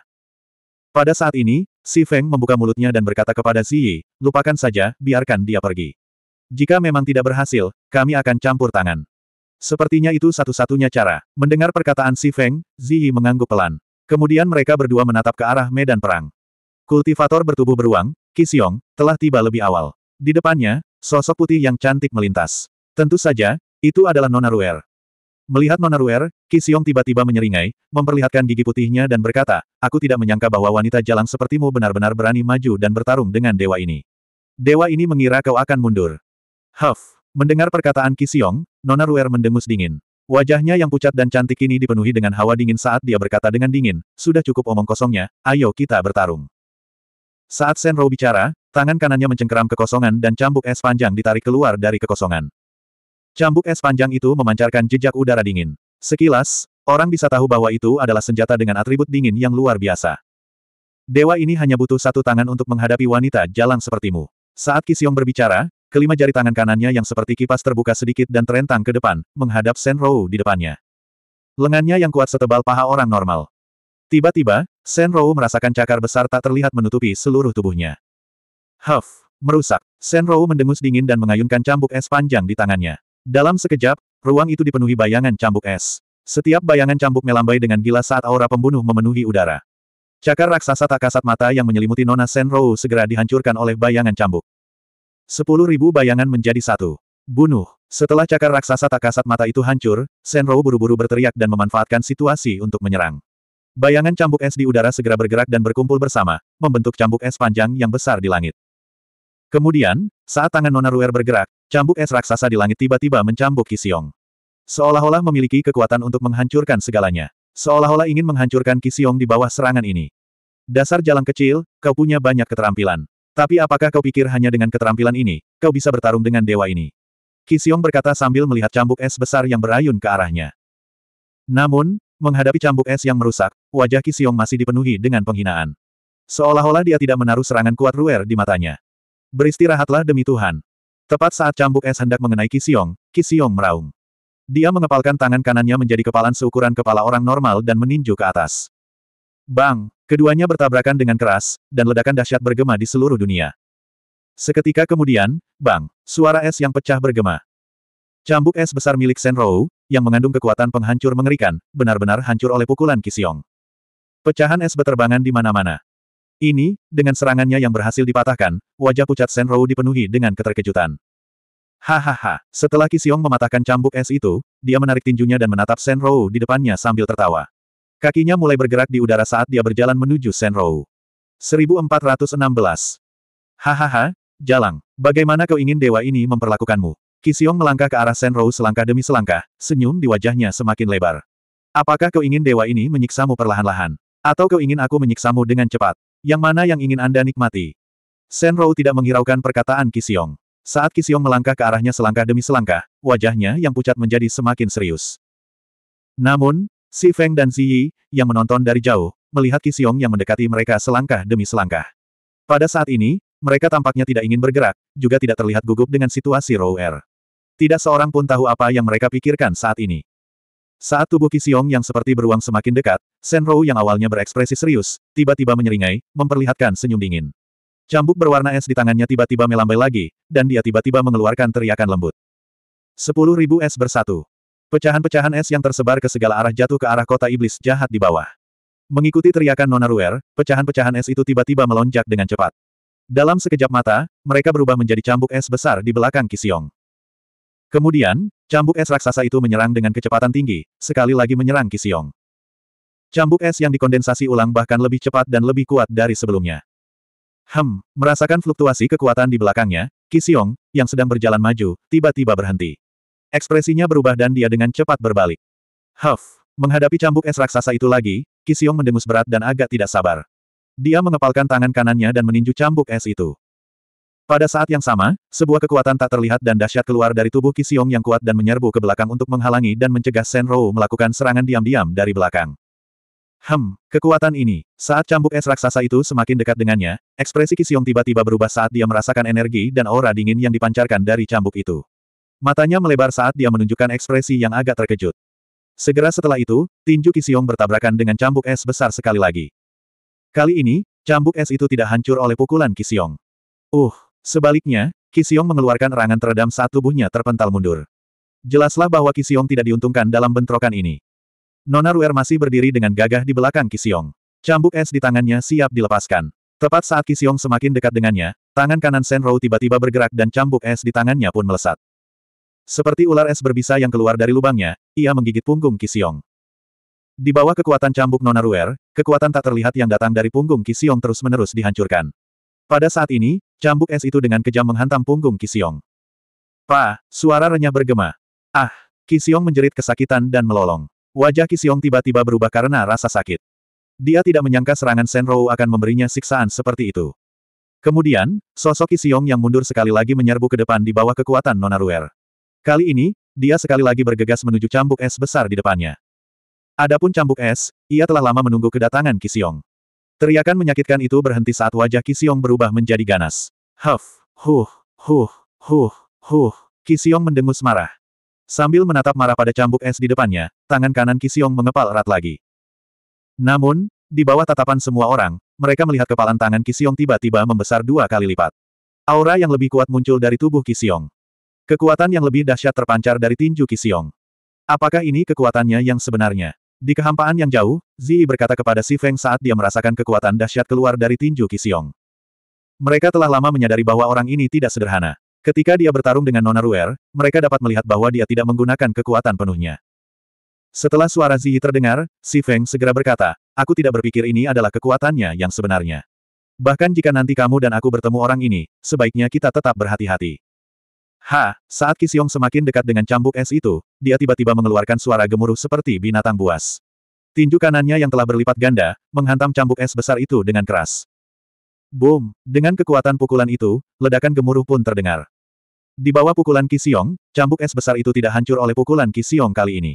Pada saat ini, Si Feng membuka mulutnya dan berkata kepada Zi, lupakan saja, biarkan dia pergi. Jika memang tidak berhasil, kami akan campur tangan. Sepertinya itu satu-satunya cara. Mendengar perkataan Si Feng, Zi mengangguk pelan. Kemudian mereka berdua menatap ke arah medan perang. Kultivator bertubuh beruang, Kisiong, telah tiba lebih awal. Di depannya, sosok putih yang cantik melintas. Tentu saja, itu adalah Nona Ruer. Melihat Nona Ruer, Kisiong tiba-tiba menyeringai, memperlihatkan gigi putihnya dan berkata, aku tidak menyangka bahwa wanita jalang sepertimu benar-benar berani maju dan bertarung dengan dewa ini. Dewa ini mengira kau akan mundur. Huff! Mendengar perkataan Kisiong, Nona Ruer mendengus dingin. Wajahnya yang pucat dan cantik ini dipenuhi dengan hawa dingin saat dia berkata dengan dingin, sudah cukup omong kosongnya, ayo kita bertarung. Saat Senro bicara, tangan kanannya mencengkeram kekosongan dan cambuk es panjang ditarik keluar dari kekosongan. Cambuk es panjang itu memancarkan jejak udara dingin. Sekilas, orang bisa tahu bahwa itu adalah senjata dengan atribut dingin yang luar biasa. Dewa ini hanya butuh satu tangan untuk menghadapi wanita jalan sepertimu. Saat Kisiong berbicara, Kelima jari tangan kanannya yang seperti kipas terbuka sedikit dan terentang ke depan, menghadap Senrou di depannya. Lengannya yang kuat setebal paha orang normal. Tiba-tiba, Senrou merasakan cakar besar tak terlihat menutupi seluruh tubuhnya. Huff, merusak. Senrou mendengus dingin dan mengayunkan cambuk es panjang di tangannya. Dalam sekejap, ruang itu dipenuhi bayangan cambuk es. Setiap bayangan cambuk melambai dengan gila saat aura pembunuh memenuhi udara. Cakar raksasa tak kasat mata yang menyelimuti Nona Senrou segera dihancurkan oleh bayangan cambuk. Sepuluh ribu bayangan menjadi satu. Bunuh. Setelah cakar raksasa tak kasat mata itu hancur, Senro buru-buru berteriak dan memanfaatkan situasi untuk menyerang. Bayangan cambuk es di udara segera bergerak dan berkumpul bersama, membentuk cambuk es panjang yang besar di langit. Kemudian, saat tangan Nona Ruer bergerak, cambuk es raksasa di langit tiba-tiba mencambuk Kisiong. Seolah-olah memiliki kekuatan untuk menghancurkan segalanya. Seolah-olah ingin menghancurkan Kisiong di bawah serangan ini. Dasar jalan kecil, kau punya banyak keterampilan. Tapi apakah kau pikir hanya dengan keterampilan ini, kau bisa bertarung dengan dewa ini? Kisiong berkata sambil melihat cambuk es besar yang berayun ke arahnya. Namun, menghadapi cambuk es yang merusak, wajah Kisiong masih dipenuhi dengan penghinaan. Seolah-olah dia tidak menaruh serangan kuat Ruer di matanya. Beristirahatlah demi Tuhan. Tepat saat cambuk es hendak mengenai Kisiong, Kisiong meraung. Dia mengepalkan tangan kanannya menjadi kepalan seukuran kepala orang normal dan meninju ke atas. Bang! Keduanya bertabrakan dengan keras, dan ledakan dahsyat bergema di seluruh dunia. Seketika kemudian, bang, suara es yang pecah bergema. Cambuk es besar milik Senrou, yang mengandung kekuatan penghancur mengerikan, benar-benar hancur oleh pukulan Kisiong. Pecahan es beterbangan di mana-mana. Ini, dengan serangannya yang berhasil dipatahkan, wajah pucat Senrou dipenuhi dengan keterkejutan. Hahaha, setelah Kisiong mematahkan cambuk es itu, dia menarik tinjunya dan menatap Senrou di depannya sambil tertawa. Kakinya mulai bergerak di udara saat dia berjalan menuju Senrou. 1416. Hahaha, Jalang, bagaimana kau ingin dewa ini memperlakukanmu? Kisiong melangkah ke arah Senrou selangkah demi selangkah, senyum di wajahnya semakin lebar. Apakah kau ingin dewa ini menyiksamu perlahan-lahan? Atau kau ingin aku menyiksamu dengan cepat? Yang mana yang ingin Anda nikmati? Senrou tidak menghiraukan perkataan Kisiong. Saat Kisiong melangkah ke arahnya selangkah demi selangkah, wajahnya yang pucat menjadi semakin serius. Namun, Si Feng dan Si Yi, yang menonton dari jauh, melihat Qi yang mendekati mereka selangkah demi selangkah. Pada saat ini, mereka tampaknya tidak ingin bergerak, juga tidak terlihat gugup dengan situasi Rou Er. Tidak seorang pun tahu apa yang mereka pikirkan saat ini. Saat tubuh Qi yang seperti beruang semakin dekat, Sen Rou yang awalnya berekspresi serius, tiba-tiba menyeringai, memperlihatkan senyum dingin. Cambuk berwarna es di tangannya tiba-tiba melambai lagi, dan dia tiba-tiba mengeluarkan teriakan lembut. Sepuluh ribu es bersatu. Pecahan-pecahan es yang tersebar ke segala arah jatuh ke arah kota iblis jahat di bawah. Mengikuti teriakan Nona Ruer, pecahan-pecahan es itu tiba-tiba melonjak dengan cepat. Dalam sekejap mata, mereka berubah menjadi cambuk es besar di belakang Kisiong. Kemudian, cambuk es raksasa itu menyerang dengan kecepatan tinggi, sekali lagi menyerang Kisiong. Cambuk es yang dikondensasi ulang bahkan lebih cepat dan lebih kuat dari sebelumnya. Hem, merasakan fluktuasi kekuatan di belakangnya, Kisiong, yang sedang berjalan maju, tiba-tiba berhenti. Ekspresinya berubah dan dia dengan cepat berbalik. Huff! Menghadapi cambuk es raksasa itu lagi, Kisiong mendengus berat dan agak tidak sabar. Dia mengepalkan tangan kanannya dan meninju cambuk es itu. Pada saat yang sama, sebuah kekuatan tak terlihat dan dahsyat keluar dari tubuh Kisiong yang kuat dan menyerbu ke belakang untuk menghalangi dan mencegah Senrou melakukan serangan diam-diam dari belakang. Hem, kekuatan ini. Saat cambuk es raksasa itu semakin dekat dengannya, ekspresi Kisiong tiba-tiba berubah saat dia merasakan energi dan aura dingin yang dipancarkan dari cambuk itu. Matanya melebar saat dia menunjukkan ekspresi yang agak terkejut. Segera setelah itu, tinju Kisiong bertabrakan dengan cambuk es besar sekali lagi. Kali ini, cambuk es itu tidak hancur oleh pukulan Kisiong. Uh, sebaliknya, Kisiong mengeluarkan erangan teredam saat tubuhnya terpental mundur. Jelaslah bahwa Kisiong tidak diuntungkan dalam bentrokan ini. Nona Ruer masih berdiri dengan gagah di belakang Kisiong. Cambuk es di tangannya siap dilepaskan. Tepat saat Kisiong semakin dekat dengannya, tangan kanan Senrou tiba-tiba bergerak dan cambuk es di tangannya pun melesat. Seperti ular es berbisa yang keluar dari lubangnya, ia menggigit punggung Kisiong. Di bawah kekuatan cambuk Nonaruer, kekuatan tak terlihat yang datang dari punggung Kisiong terus-menerus dihancurkan. Pada saat ini, cambuk es itu dengan kejam menghantam punggung Kisiong. Pa, suara renyah bergema. Ah, Kisiong menjerit kesakitan dan melolong. Wajah Kisiong tiba-tiba berubah karena rasa sakit. Dia tidak menyangka serangan Senrou akan memberinya siksaan seperti itu. Kemudian, sosok Kisiong yang mundur sekali lagi menyerbu ke depan di bawah kekuatan Nonaruer. Kali ini, dia sekali lagi bergegas menuju cambuk es besar di depannya. Adapun cambuk es, ia telah lama menunggu kedatangan Kisiong. Teriakan menyakitkan itu berhenti saat wajah Kisiong berubah menjadi ganas. Huff, huh, huh, huh, huh. Kisiong mendengus marah. Sambil menatap marah pada cambuk es di depannya, tangan kanan Kisiong mengepal erat lagi. Namun, di bawah tatapan semua orang, mereka melihat kepalan tangan Kisiong tiba-tiba membesar dua kali lipat. Aura yang lebih kuat muncul dari tubuh Kisiong. Kekuatan yang lebih dahsyat terpancar dari tinju Kisiong. Apakah ini kekuatannya yang sebenarnya? Di kehampaan yang jauh, Zii berkata kepada Si Feng saat dia merasakan kekuatan dahsyat keluar dari tinju Kisiong. Mereka telah lama menyadari bahwa orang ini tidak sederhana. Ketika dia bertarung dengan Nona Ruer, mereka dapat melihat bahwa dia tidak menggunakan kekuatan penuhnya. Setelah suara Zii terdengar, Si Feng segera berkata, aku tidak berpikir ini adalah kekuatannya yang sebenarnya. Bahkan jika nanti kamu dan aku bertemu orang ini, sebaiknya kita tetap berhati-hati. Ha! Saat Kisiong semakin dekat dengan cambuk es itu, dia tiba-tiba mengeluarkan suara gemuruh seperti binatang buas. Tinju kanannya yang telah berlipat ganda, menghantam cambuk es besar itu dengan keras. Boom! Dengan kekuatan pukulan itu, ledakan gemuruh pun terdengar. Di bawah pukulan Kisiong, cambuk es besar itu tidak hancur oleh pukulan Kisiong kali ini.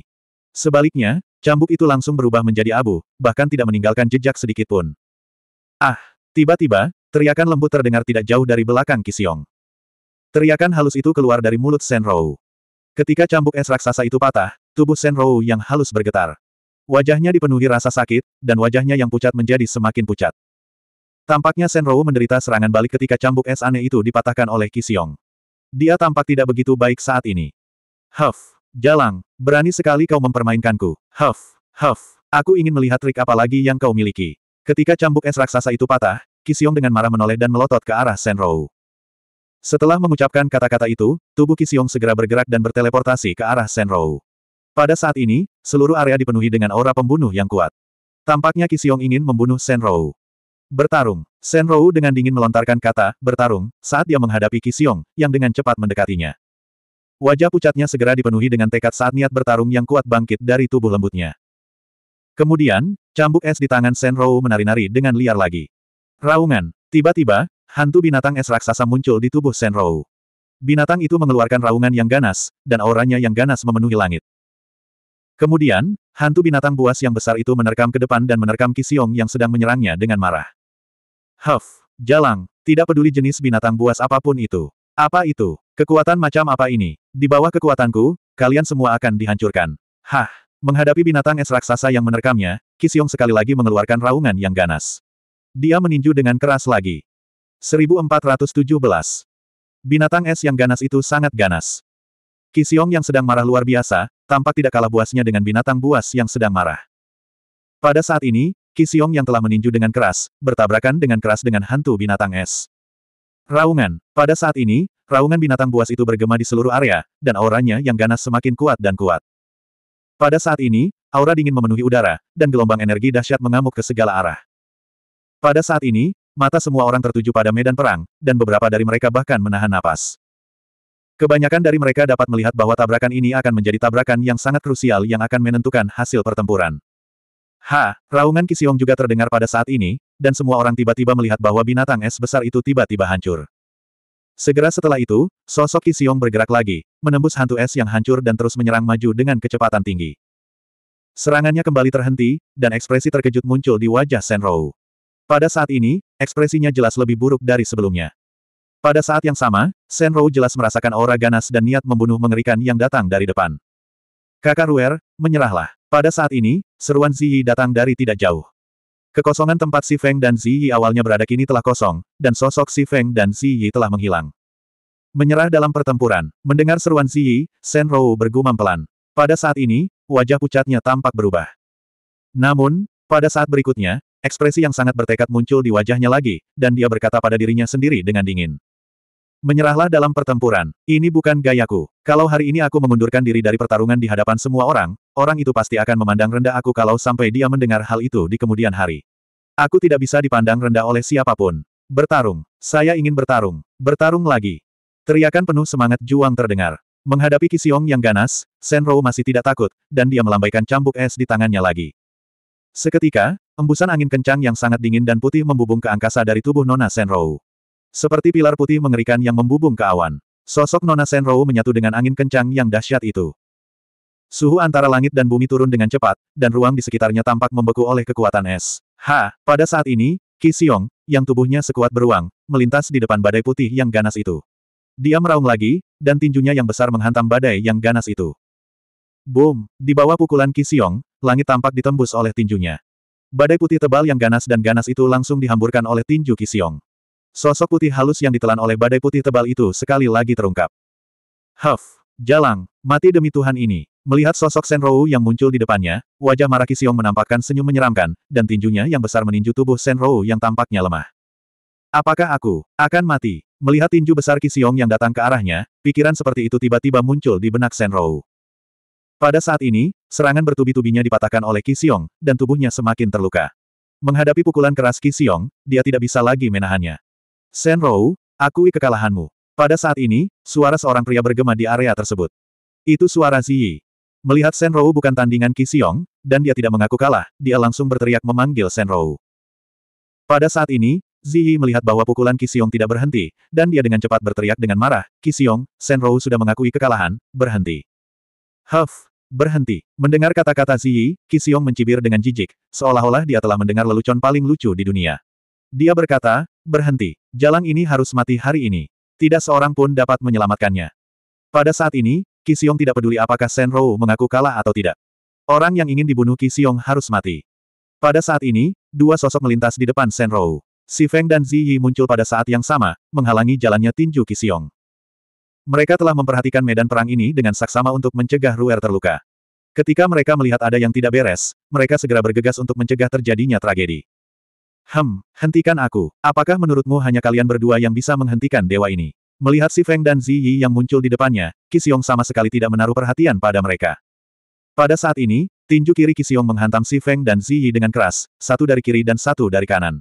Sebaliknya, cambuk itu langsung berubah menjadi abu, bahkan tidak meninggalkan jejak sedikit pun. Ah! Tiba-tiba, teriakan lembut terdengar tidak jauh dari belakang Kisiong. Teriakan halus itu keluar dari mulut Senrou. Ketika cambuk es raksasa itu patah, tubuh Senrou yang halus bergetar. Wajahnya dipenuhi rasa sakit, dan wajahnya yang pucat menjadi semakin pucat. Tampaknya Senrou menderita serangan balik ketika cambuk es aneh itu dipatahkan oleh Kisiong. Dia tampak tidak begitu baik saat ini. Huff, Jalang, berani sekali kau mempermainkanku. Huff, huff, aku ingin melihat trik apa lagi yang kau miliki. Ketika cambuk es raksasa itu patah, Kisiong dengan marah menoleh dan melotot ke arah Senrou. Setelah mengucapkan kata-kata itu, tubuh Kisiong segera bergerak dan berteleportasi ke arah Senrou. Pada saat ini, seluruh area dipenuhi dengan aura pembunuh yang kuat. Tampaknya Kisiong ingin membunuh Senrou. Bertarung. Senrou dengan dingin melontarkan kata, bertarung, saat dia menghadapi Kisiong, yang dengan cepat mendekatinya. Wajah pucatnya segera dipenuhi dengan tekad saat niat bertarung yang kuat bangkit dari tubuh lembutnya. Kemudian, cambuk es di tangan Senrou menari-nari dengan liar lagi. Raungan. Tiba-tiba, Hantu binatang es raksasa muncul di tubuh Senrou. Binatang itu mengeluarkan raungan yang ganas, dan auranya yang ganas memenuhi langit. Kemudian, hantu binatang buas yang besar itu menerkam ke depan dan menerkam Kisiong yang sedang menyerangnya dengan marah. Huff, jalang, tidak peduli jenis binatang buas apapun itu. Apa itu? Kekuatan macam apa ini? Di bawah kekuatanku, kalian semua akan dihancurkan. Hah! Menghadapi binatang es raksasa yang menerkamnya, Kisiong sekali lagi mengeluarkan raungan yang ganas. Dia meninju dengan keras lagi. 1417. Binatang es yang ganas itu sangat ganas. Kisiong yang sedang marah luar biasa, tampak tidak kalah buasnya dengan binatang buas yang sedang marah. Pada saat ini, Kisiong yang telah meninju dengan keras, bertabrakan dengan keras dengan hantu binatang es. Raungan. Pada saat ini, raungan binatang buas itu bergema di seluruh area, dan auranya yang ganas semakin kuat dan kuat. Pada saat ini, aura dingin memenuhi udara, dan gelombang energi dahsyat mengamuk ke segala arah. Pada saat ini, mata semua orang tertuju pada medan perang, dan beberapa dari mereka bahkan menahan napas. Kebanyakan dari mereka dapat melihat bahwa tabrakan ini akan menjadi tabrakan yang sangat krusial yang akan menentukan hasil pertempuran. Ha, raungan Kisiong juga terdengar pada saat ini, dan semua orang tiba-tiba melihat bahwa binatang es besar itu tiba-tiba hancur. Segera setelah itu, sosok Kisiong bergerak lagi, menembus hantu es yang hancur dan terus menyerang maju dengan kecepatan tinggi. Serangannya kembali terhenti, dan ekspresi terkejut muncul di wajah Senrou. Pada saat ini, Ekspresinya jelas lebih buruk dari sebelumnya. Pada saat yang sama, Senro jelas merasakan aura ganas dan niat membunuh mengerikan yang datang dari depan. Kakak Ruer, menyerahlah. Pada saat ini, seruan Ziyi datang dari tidak jauh. Kekosongan tempat Si Feng dan Ziyi awalnya berada kini telah kosong, dan sosok Si Feng dan Ziyi telah menghilang. Menyerah dalam pertempuran, mendengar seruan Ziyi, Senro bergumam pelan. Pada saat ini, wajah pucatnya tampak berubah. Namun, pada saat berikutnya, Ekspresi yang sangat bertekad muncul di wajahnya lagi, dan dia berkata pada dirinya sendiri dengan dingin. Menyerahlah dalam pertempuran, ini bukan gayaku. Kalau hari ini aku mengundurkan diri dari pertarungan di hadapan semua orang, orang itu pasti akan memandang rendah aku kalau sampai dia mendengar hal itu di kemudian hari. Aku tidak bisa dipandang rendah oleh siapapun. Bertarung. Saya ingin bertarung. Bertarung lagi. Teriakan penuh semangat juang terdengar. Menghadapi Kisiong yang ganas, Senro masih tidak takut, dan dia melambaikan cambuk es di tangannya lagi. Seketika, embusan angin kencang yang sangat dingin dan putih membubung ke angkasa dari tubuh Nona Senrou. Seperti pilar putih mengerikan yang membubung ke awan. Sosok Nona Senrou menyatu dengan angin kencang yang dahsyat itu. Suhu antara langit dan bumi turun dengan cepat, dan ruang di sekitarnya tampak membeku oleh kekuatan es. Ha, pada saat ini, Ki Xiong, yang tubuhnya sekuat beruang, melintas di depan badai putih yang ganas itu. Dia meraung lagi, dan tinjunya yang besar menghantam badai yang ganas itu. Boom! Di bawah pukulan Ki Xiong, langit tampak ditembus oleh tinjunya. Badai putih tebal yang ganas dan ganas itu langsung dihamburkan oleh tinju Kisiong. Sosok putih halus yang ditelan oleh badai putih tebal itu sekali lagi terungkap. Huff, jalang, mati demi Tuhan ini. Melihat sosok Senrou yang muncul di depannya, wajah marah Kisiong menampakkan senyum menyeramkan, dan tinjunya yang besar meninju tubuh Senrou yang tampaknya lemah. Apakah aku akan mati? Melihat tinju besar Kisiong yang datang ke arahnya, pikiran seperti itu tiba-tiba muncul di benak Senrou. Pada saat ini, serangan bertubi-tubinya dipatahkan oleh Qi dan tubuhnya semakin terluka. Menghadapi pukulan keras Qi dia tidak bisa lagi menahannya. Rou, akui kekalahanmu. Pada saat ini, suara seorang pria bergema di area tersebut. Itu suara Ziyi. Melihat Rou bukan tandingan Qi dan dia tidak mengaku kalah, dia langsung berteriak memanggil Rou. Pada saat ini, Ziyi melihat bahwa pukulan Qi tidak berhenti, dan dia dengan cepat berteriak dengan marah, Qi Rou sudah mengakui kekalahan, berhenti. Huff, berhenti. Mendengar kata-kata Ziyi, Kisiong mencibir dengan jijik, seolah-olah dia telah mendengar lelucon paling lucu di dunia. Dia berkata, berhenti, jalan ini harus mati hari ini. Tidak seorang pun dapat menyelamatkannya. Pada saat ini, Kisiong tidak peduli apakah Senrou mengaku kalah atau tidak. Orang yang ingin dibunuh Kisiong harus mati. Pada saat ini, dua sosok melintas di depan Senrou. Si Feng dan Ziyi muncul pada saat yang sama, menghalangi jalannya tinju Kisiong. Mereka telah memperhatikan medan perang ini dengan saksama untuk mencegah Ruer terluka. Ketika mereka melihat ada yang tidak beres, mereka segera bergegas untuk mencegah terjadinya tragedi. Hem, hentikan aku. Apakah menurutmu hanya kalian berdua yang bisa menghentikan dewa ini? Melihat si Feng dan Zi Yi yang muncul di depannya, Kisiong sama sekali tidak menaruh perhatian pada mereka. Pada saat ini, tinju kiri Kisiong menghantam si Feng dan Zi Yi dengan keras, satu dari kiri dan satu dari kanan.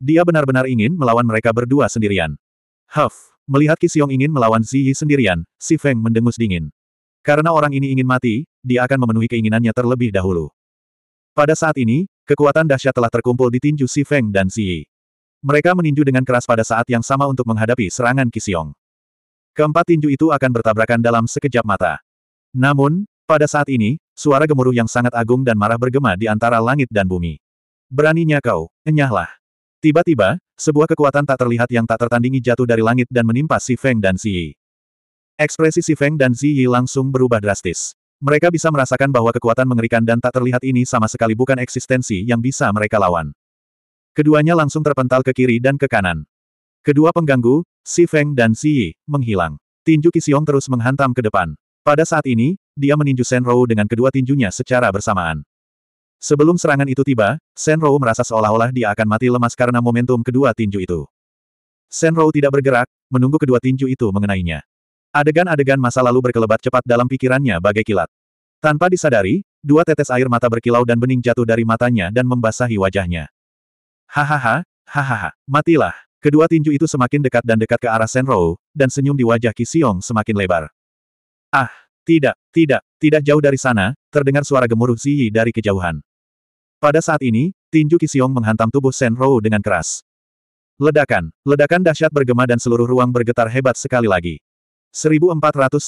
Dia benar-benar ingin melawan mereka berdua sendirian. Huff, Melihat Qi Xiong ingin melawan Zi sendirian, Si Feng mendengus dingin. Karena orang ini ingin mati, dia akan memenuhi keinginannya terlebih dahulu. Pada saat ini, kekuatan dahsyat telah terkumpul di tinju Si Feng dan Zi Mereka meninju dengan keras pada saat yang sama untuk menghadapi serangan Qi Xiong. Keempat tinju itu akan bertabrakan dalam sekejap mata. Namun, pada saat ini, suara gemuruh yang sangat agung dan marah bergema di antara langit dan bumi. Beraninya kau, enyahlah. Tiba-tiba, sebuah kekuatan tak terlihat yang tak tertandingi jatuh dari langit dan menimpa Si Feng dan Si Yi. Ekspresi Si Feng dan Si Yi langsung berubah drastis. Mereka bisa merasakan bahwa kekuatan mengerikan dan tak terlihat ini sama sekali bukan eksistensi yang bisa mereka lawan. Keduanya langsung terpental ke kiri dan ke kanan. Kedua pengganggu, Si Feng dan Si Yi, menghilang. Tinju Kisiong terus menghantam ke depan. Pada saat ini, dia meninju Senrou dengan kedua tinjunya secara bersamaan. Sebelum serangan itu tiba, Senro merasa seolah-olah dia akan mati lemas karena momentum kedua tinju itu. Senro tidak bergerak, menunggu kedua tinju itu mengenainya. Adegan-adegan masa lalu berkelebat cepat dalam pikirannya bagai kilat. Tanpa disadari, dua tetes air mata berkilau dan bening jatuh dari matanya dan membasahi wajahnya. Hahaha, hahaha, matilah. Kedua tinju itu semakin dekat dan dekat ke arah Senro, dan senyum di wajah Kisiong semakin lebar. Ah, tidak, tidak, tidak jauh dari sana, terdengar suara gemuruh Ziyi dari kejauhan. Pada saat ini, tinju Kisiong menghantam tubuh Rou dengan keras. Ledakan, ledakan dahsyat bergema dan seluruh ruang bergetar hebat sekali lagi. 1419.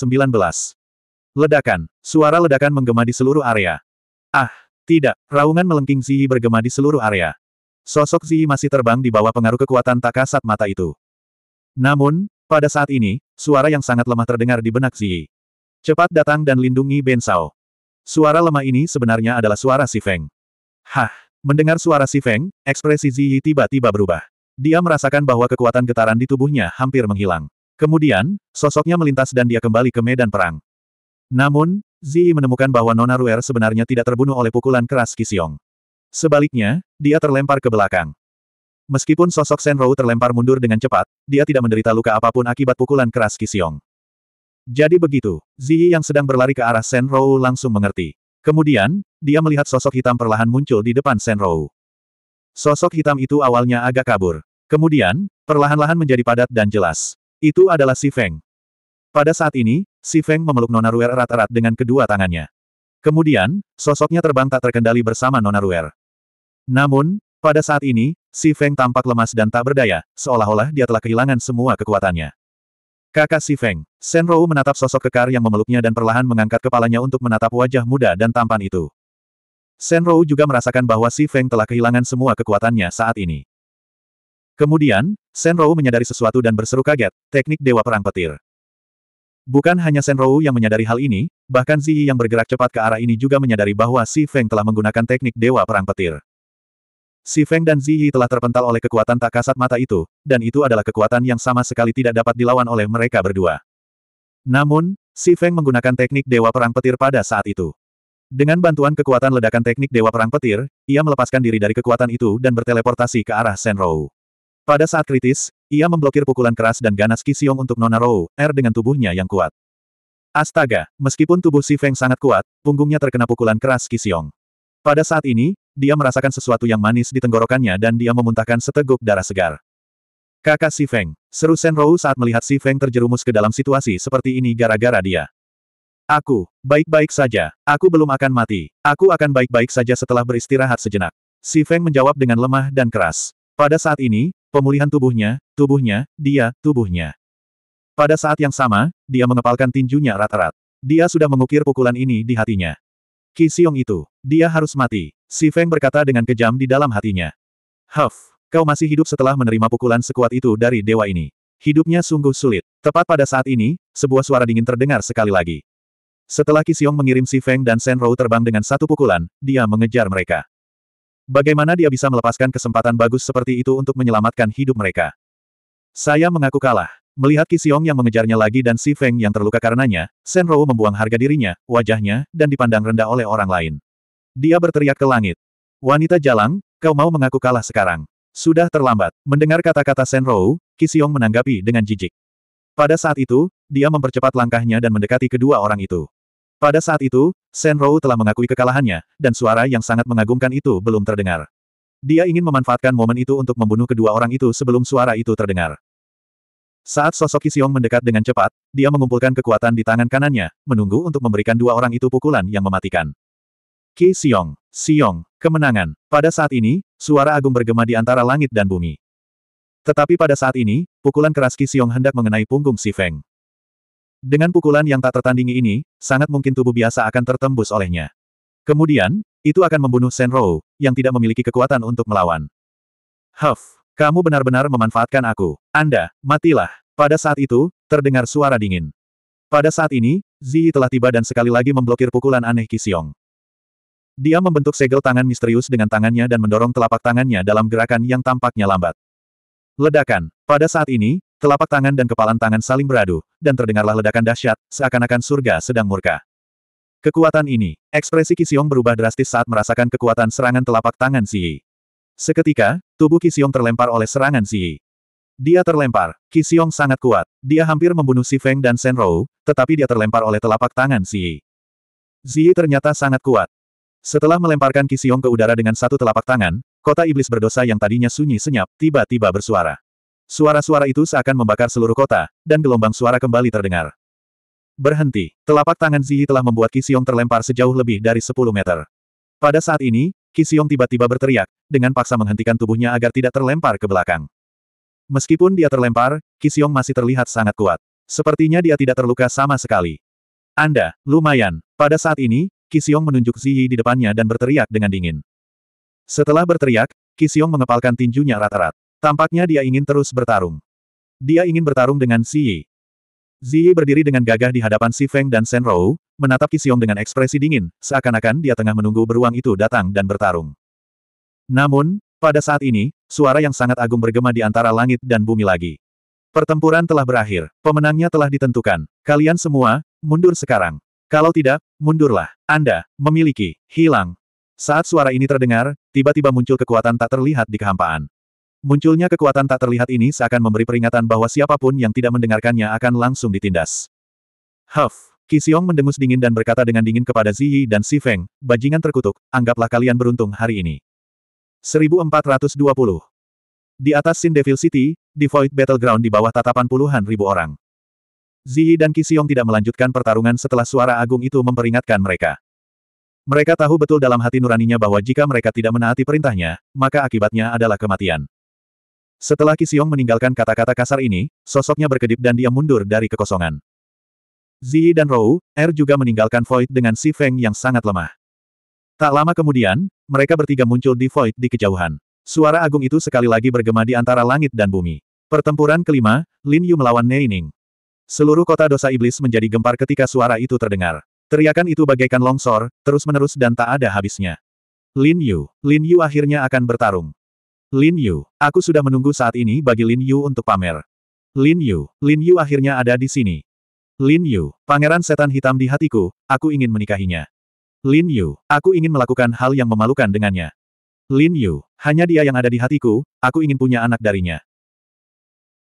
Ledakan, suara ledakan menggema di seluruh area. Ah, tidak, raungan melengking Ziyi bergema di seluruh area. Sosok Ziyi masih terbang di bawah pengaruh kekuatan tak kasat mata itu. Namun, pada saat ini, suara yang sangat lemah terdengar di benak Ziyi. Cepat datang dan lindungi Ben Sao. Suara lemah ini sebenarnya adalah suara si Feng. Hah! Mendengar suara si Feng, ekspresi Ziyi tiba-tiba berubah. Dia merasakan bahwa kekuatan getaran di tubuhnya hampir menghilang. Kemudian, sosoknya melintas dan dia kembali ke medan perang. Namun, Ziyi menemukan bahwa Nona Ruer sebenarnya tidak terbunuh oleh pukulan keras Kisiong. Sebaliknya, dia terlempar ke belakang. Meskipun sosok Rou terlempar mundur dengan cepat, dia tidak menderita luka apapun akibat pukulan keras Kisiong. Jadi begitu, Ziyi yang sedang berlari ke arah Rou langsung mengerti. Kemudian, dia melihat sosok hitam perlahan muncul di depan Senrou. Sosok hitam itu awalnya agak kabur. Kemudian, perlahan-lahan menjadi padat dan jelas. Itu adalah Si Feng. Pada saat ini, Si Feng memeluk Ruer erat-erat dengan kedua tangannya. Kemudian, sosoknya terbang tak terkendali bersama Nona Ruer. Namun, pada saat ini, Si Feng tampak lemas dan tak berdaya, seolah-olah dia telah kehilangan semua kekuatannya. Kakak Si Feng, Senrou menatap sosok kekar yang memeluknya dan perlahan mengangkat kepalanya untuk menatap wajah muda dan tampan itu. Senrou juga merasakan bahwa Si Feng telah kehilangan semua kekuatannya saat ini. Kemudian, Senrou menyadari sesuatu dan berseru kaget, teknik Dewa Perang Petir. Bukan hanya Senrou yang menyadari hal ini, bahkan Ziyi yang bergerak cepat ke arah ini juga menyadari bahwa Si Feng telah menggunakan teknik Dewa Perang Petir. Si Feng dan Ziyi telah terpental oleh kekuatan tak kasat mata itu, dan itu adalah kekuatan yang sama sekali tidak dapat dilawan oleh mereka berdua. Namun, Si Feng menggunakan teknik Dewa Perang Petir pada saat itu. Dengan bantuan kekuatan ledakan teknik Dewa Perang Petir, ia melepaskan diri dari kekuatan itu dan berteleportasi ke arah Senrou. Pada saat kritis, ia memblokir pukulan keras dan ganas Kisiong untuk Nona Rou, R er dengan tubuhnya yang kuat. Astaga, meskipun tubuh Si Feng sangat kuat, punggungnya terkena pukulan keras Kisiong. Pada saat ini, dia merasakan sesuatu yang manis di tenggorokannya dan dia memuntahkan seteguk darah segar. Kakak Si Feng, seru Senrou saat melihat Si Feng terjerumus ke dalam situasi seperti ini gara-gara dia. Aku, baik-baik saja. Aku belum akan mati. Aku akan baik-baik saja setelah beristirahat sejenak. Si Feng menjawab dengan lemah dan keras. Pada saat ini, pemulihan tubuhnya, tubuhnya, dia, tubuhnya. Pada saat yang sama, dia mengepalkan tinjunya erat-erat. Dia sudah mengukir pukulan ini di hatinya. Qi Xiong itu, dia harus mati. Si Feng berkata dengan kejam di dalam hatinya. Huff, kau masih hidup setelah menerima pukulan sekuat itu dari dewa ini. Hidupnya sungguh sulit. Tepat pada saat ini, sebuah suara dingin terdengar sekali lagi. Setelah Kisiong mengirim Si Feng dan Shen Rou terbang dengan satu pukulan, dia mengejar mereka. Bagaimana dia bisa melepaskan kesempatan bagus seperti itu untuk menyelamatkan hidup mereka? Saya mengaku kalah. Melihat Kisiong yang mengejarnya lagi dan Si Feng yang terluka karenanya, Shen Rou membuang harga dirinya, wajahnya, dan dipandang rendah oleh orang lain. Dia berteriak ke langit. Wanita jalang, kau mau mengaku kalah sekarang. Sudah terlambat. Mendengar kata-kata Shen Rou, Kisiong menanggapi dengan jijik. Pada saat itu, dia mempercepat langkahnya dan mendekati kedua orang itu. Pada saat itu, Rou telah mengakui kekalahannya, dan suara yang sangat mengagumkan itu belum terdengar. Dia ingin memanfaatkan momen itu untuk membunuh kedua orang itu sebelum suara itu terdengar. Saat sosok Kisiong mendekat dengan cepat, dia mengumpulkan kekuatan di tangan kanannya, menunggu untuk memberikan dua orang itu pukulan yang mematikan. Ki Siong, Siong, kemenangan. Pada saat ini, suara agung bergema di antara langit dan bumi. Tetapi pada saat ini, pukulan keras Ki Siong hendak mengenai punggung Si Feng. Dengan pukulan yang tak tertandingi ini, sangat mungkin tubuh biasa akan tertembus olehnya. Kemudian, itu akan membunuh Senrou, yang tidak memiliki kekuatan untuk melawan. Huff, kamu benar-benar memanfaatkan aku. Anda, matilah. Pada saat itu, terdengar suara dingin. Pada saat ini, Ziyi telah tiba dan sekali lagi memblokir pukulan aneh Kisiong. Dia membentuk segel tangan misterius dengan tangannya dan mendorong telapak tangannya dalam gerakan yang tampaknya lambat. Ledakan. Pada saat ini, Telapak tangan dan kepalan tangan saling beradu, dan terdengarlah ledakan dahsyat, seakan-akan surga sedang murka. Kekuatan ini, ekspresi Kisiong berubah drastis saat merasakan kekuatan serangan telapak tangan Xi. Seketika, tubuh Kisiong terlempar oleh serangan Xi. Dia terlempar, Kisiong sangat kuat, dia hampir membunuh Si Feng dan Shen Rou, tetapi dia terlempar oleh telapak tangan Xi. Xi ternyata sangat kuat. Setelah melemparkan Kisiong ke udara dengan satu telapak tangan, kota iblis berdosa yang tadinya sunyi senyap, tiba-tiba bersuara. Suara-suara itu seakan membakar seluruh kota, dan gelombang suara kembali terdengar. Berhenti. Telapak tangan Ziyi telah membuat Kisiong terlempar sejauh lebih dari 10 meter. Pada saat ini, Kisiong tiba-tiba berteriak, dengan paksa menghentikan tubuhnya agar tidak terlempar ke belakang. Meskipun dia terlempar, Kisiong masih terlihat sangat kuat. Sepertinya dia tidak terluka sama sekali. Anda, lumayan. Pada saat ini, Kisiong menunjuk Ziyi di depannya dan berteriak dengan dingin. Setelah berteriak, Kisiong mengepalkan tinjunya rata-rata. Tampaknya dia ingin terus bertarung. Dia ingin bertarung dengan Si Yi. Yi berdiri dengan gagah di hadapan Si Feng dan Shen Rou, menatap Qisiong dengan ekspresi dingin, seakan-akan dia tengah menunggu beruang itu datang dan bertarung. Namun, pada saat ini, suara yang sangat agung bergema di antara langit dan bumi lagi. Pertempuran telah berakhir, pemenangnya telah ditentukan. Kalian semua, mundur sekarang. Kalau tidak, mundurlah. Anda, memiliki, hilang. Saat suara ini terdengar, tiba-tiba muncul kekuatan tak terlihat di kehampaan. Munculnya kekuatan tak terlihat ini seakan memberi peringatan bahwa siapapun yang tidak mendengarkannya akan langsung ditindas. Huff! Kisiong mendengus dingin dan berkata dengan dingin kepada Ziyi dan Si Feng, bajingan terkutuk, anggaplah kalian beruntung hari ini. 1420 Di atas Sin Devil City, di Void Battleground di bawah tatapan puluhan ribu orang. Ziyi dan Kisiong tidak melanjutkan pertarungan setelah suara agung itu memperingatkan mereka. Mereka tahu betul dalam hati nuraninya bahwa jika mereka tidak menaati perintahnya, maka akibatnya adalah kematian. Setelah Kisiong meninggalkan kata-kata kasar ini, sosoknya berkedip dan dia mundur dari kekosongan. Zi dan Rou, Er juga meninggalkan Void dengan Si Feng yang sangat lemah. Tak lama kemudian, mereka bertiga muncul di Void di kejauhan. Suara agung itu sekali lagi bergema di antara langit dan bumi. Pertempuran kelima, Lin Yu melawan Neining. Seluruh kota dosa iblis menjadi gempar ketika suara itu terdengar. Teriakan itu bagaikan longsor, terus-menerus dan tak ada habisnya. Lin Yu, Lin Yu akhirnya akan bertarung. Lin Yu, aku sudah menunggu saat ini bagi Lin Yu untuk pamer. Lin Yu, Lin Yu akhirnya ada di sini. Lin Yu, pangeran setan hitam di hatiku, aku ingin menikahinya. Lin Yu, aku ingin melakukan hal yang memalukan dengannya. Lin Yu, hanya dia yang ada di hatiku, aku ingin punya anak darinya.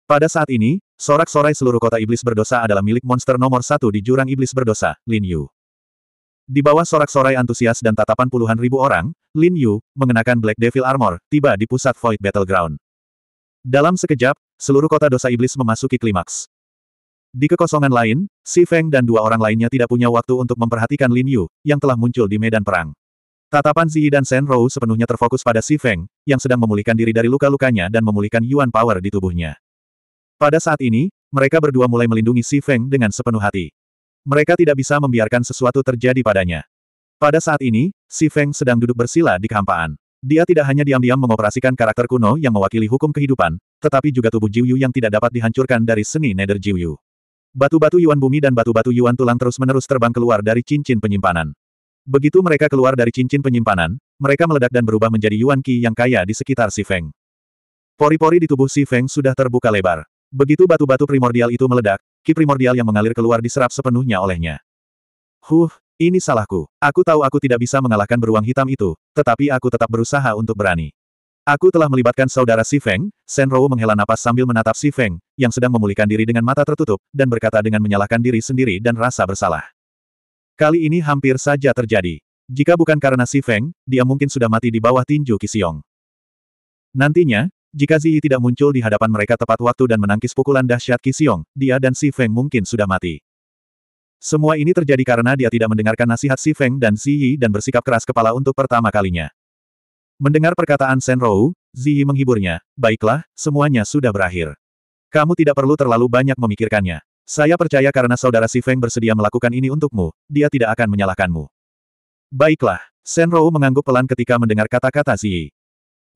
Pada saat ini, sorak-sorai seluruh kota iblis berdosa adalah milik monster nomor satu di jurang iblis berdosa, Lin Yu. Di bawah sorak-sorai antusias dan tatapan puluhan ribu orang, Lin Yu, mengenakan Black Devil Armor, tiba di pusat Void Battleground. Dalam sekejap, seluruh kota dosa iblis memasuki klimaks. Di kekosongan lain, Si Feng dan dua orang lainnya tidak punya waktu untuk memperhatikan Lin Yu, yang telah muncul di medan perang. Tatapan Ziyi dan Shen Rou sepenuhnya terfokus pada Si Feng, yang sedang memulihkan diri dari luka-lukanya dan memulihkan Yuan Power di tubuhnya. Pada saat ini, mereka berdua mulai melindungi Si Feng dengan sepenuh hati. Mereka tidak bisa membiarkan sesuatu terjadi padanya. Pada saat ini, Si Feng sedang duduk bersila di kehampaan. Dia tidak hanya diam-diam mengoperasikan karakter kuno yang mewakili hukum kehidupan, tetapi juga tubuh Jiuyu yang tidak dapat dihancurkan dari seni Nether Jiuyu. Batu-batu Yuan bumi dan batu-batu Yuan tulang terus-menerus terbang keluar dari cincin penyimpanan. Begitu mereka keluar dari cincin penyimpanan, mereka meledak dan berubah menjadi Yuan Qi yang kaya di sekitar Si Feng. Pori-pori di tubuh Si Feng sudah terbuka lebar. Begitu batu-batu primordial itu meledak, ki primordial yang mengalir keluar diserap sepenuhnya olehnya. Huh, ini salahku. Aku tahu aku tidak bisa mengalahkan beruang hitam itu, tetapi aku tetap berusaha untuk berani. Aku telah melibatkan saudara Si Feng, Shen Rou menghela napas sambil menatap Si Feng, yang sedang memulihkan diri dengan mata tertutup, dan berkata dengan menyalahkan diri sendiri dan rasa bersalah. Kali ini hampir saja terjadi. Jika bukan karena Si Feng, dia mungkin sudah mati di bawah tinju Kisiong. Nantinya, jika Ziyi tidak muncul di hadapan mereka tepat waktu dan menangkis pukulan dahsyat Qisiong, dia dan Si Feng mungkin sudah mati. Semua ini terjadi karena dia tidak mendengarkan nasihat Si Feng dan Ziyi dan bersikap keras kepala untuk pertama kalinya. Mendengar perkataan Shen Rou, Ziyi menghiburnya, baiklah, semuanya sudah berakhir. Kamu tidak perlu terlalu banyak memikirkannya. Saya percaya karena saudara Si Feng bersedia melakukan ini untukmu, dia tidak akan menyalahkanmu. Baiklah, Shen Rou mengangguk pelan ketika mendengar kata-kata Ziyi.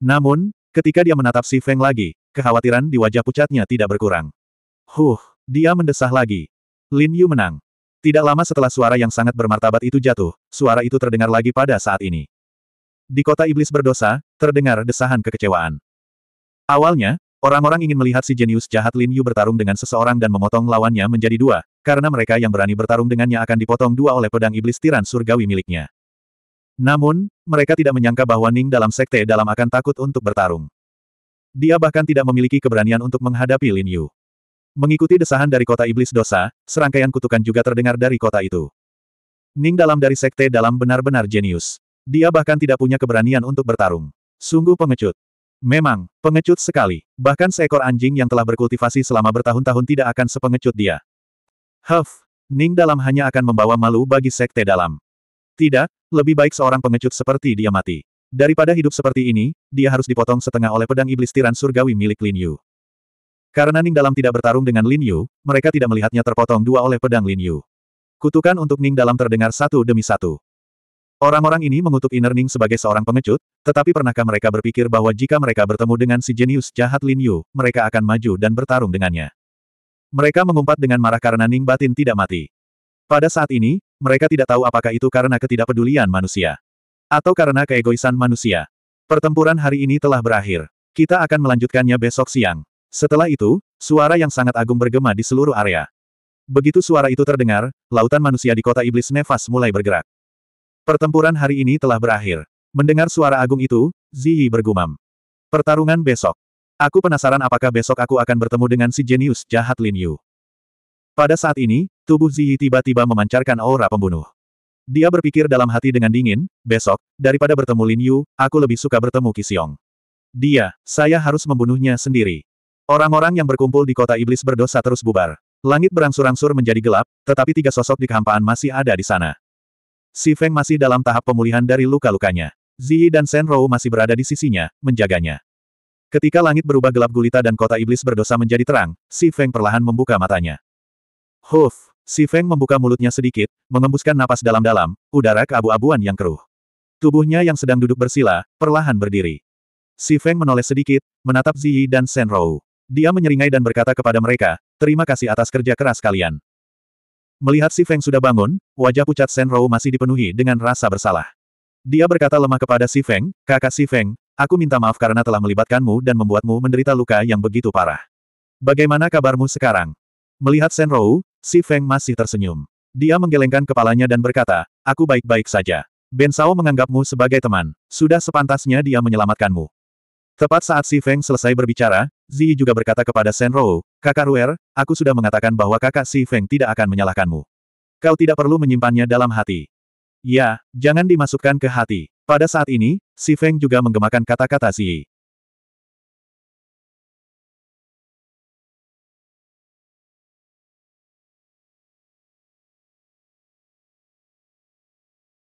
Namun, Ketika dia menatap Si Feng lagi, kekhawatiran di wajah pucatnya tidak berkurang. Huh, dia mendesah lagi. Lin Yu menang. Tidak lama setelah suara yang sangat bermartabat itu jatuh, suara itu terdengar lagi pada saat ini. Di kota iblis berdosa, terdengar desahan kekecewaan. Awalnya, orang-orang ingin melihat si jenius jahat Lin Yu bertarung dengan seseorang dan memotong lawannya menjadi dua, karena mereka yang berani bertarung dengannya akan dipotong dua oleh pedang iblis tiran surgawi miliknya. Namun, mereka tidak menyangka bahwa Ning dalam sekte dalam akan takut untuk bertarung. Dia bahkan tidak memiliki keberanian untuk menghadapi Lin Yu. Mengikuti desahan dari kota iblis dosa, serangkaian kutukan juga terdengar dari kota itu. Ning dalam dari sekte dalam benar-benar jenius. Dia bahkan tidak punya keberanian untuk bertarung. Sungguh pengecut. Memang, pengecut sekali. Bahkan seekor anjing yang telah berkultivasi selama bertahun-tahun tidak akan sepengecut dia. Huff, Ning dalam hanya akan membawa malu bagi sekte dalam. Tidak, lebih baik seorang pengecut seperti dia mati. Daripada hidup seperti ini, dia harus dipotong setengah oleh pedang iblis tiran surgawi milik Lin Yu. Karena Ning Dalam tidak bertarung dengan Lin Yu, mereka tidak melihatnya terpotong dua oleh pedang Lin Yu. Kutukan untuk Ning Dalam terdengar satu demi satu. Orang-orang ini mengutuk Inner Ning sebagai seorang pengecut, tetapi pernahkah mereka berpikir bahwa jika mereka bertemu dengan si jenius jahat Lin Yu, mereka akan maju dan bertarung dengannya. Mereka mengumpat dengan marah karena Ning Batin tidak mati. Pada saat ini, mereka tidak tahu apakah itu karena ketidakpedulian manusia. Atau karena keegoisan manusia. Pertempuran hari ini telah berakhir. Kita akan melanjutkannya besok siang. Setelah itu, suara yang sangat agung bergema di seluruh area. Begitu suara itu terdengar, lautan manusia di kota iblis nefas mulai bergerak. Pertempuran hari ini telah berakhir. Mendengar suara agung itu, Ziyi bergumam. Pertarungan besok. Aku penasaran apakah besok aku akan bertemu dengan si jenius jahat Lin Yu. Pada saat ini, Tubuh Ziyi tiba-tiba memancarkan aura pembunuh. Dia berpikir dalam hati dengan dingin, besok, daripada bertemu Lin Yu, aku lebih suka bertemu Kisiong. Dia, saya harus membunuhnya sendiri. Orang-orang yang berkumpul di kota iblis berdosa terus bubar. Langit berangsur-angsur menjadi gelap, tetapi tiga sosok di kehampaan masih ada di sana. Si Feng masih dalam tahap pemulihan dari luka-lukanya. Ziyi dan Shen Rou masih berada di sisinya, menjaganya. Ketika langit berubah gelap gulita dan kota iblis berdosa menjadi terang, Si Feng perlahan membuka matanya. Huf! Si Feng membuka mulutnya sedikit, mengembuskan napas dalam-dalam, udara keabu-abuan yang keruh. Tubuhnya yang sedang duduk bersila, perlahan berdiri. Si Feng menoleh sedikit, menatap Ziyi dan Shen Rou. Dia menyeringai dan berkata kepada mereka, terima kasih atas kerja keras kalian. Melihat si Feng sudah bangun, wajah pucat Shen Rou masih dipenuhi dengan rasa bersalah. Dia berkata lemah kepada si Feng, kakak si Feng, aku minta maaf karena telah melibatkanmu dan membuatmu menderita luka yang begitu parah. Bagaimana kabarmu sekarang? Melihat Shen Rou, Si Feng masih tersenyum. Dia menggelengkan kepalanya dan berkata, aku baik-baik saja. Ben Sao menganggapmu sebagai teman. Sudah sepantasnya dia menyelamatkanmu. Tepat saat Si Feng selesai berbicara, Zi juga berkata kepada Shen Rou, kakak Ruer, aku sudah mengatakan bahwa kakak Si Feng tidak akan menyalahkanmu. Kau tidak perlu menyimpannya dalam hati. Ya, jangan dimasukkan ke hati. Pada saat ini, Si Feng juga menggemakan kata-kata Zi.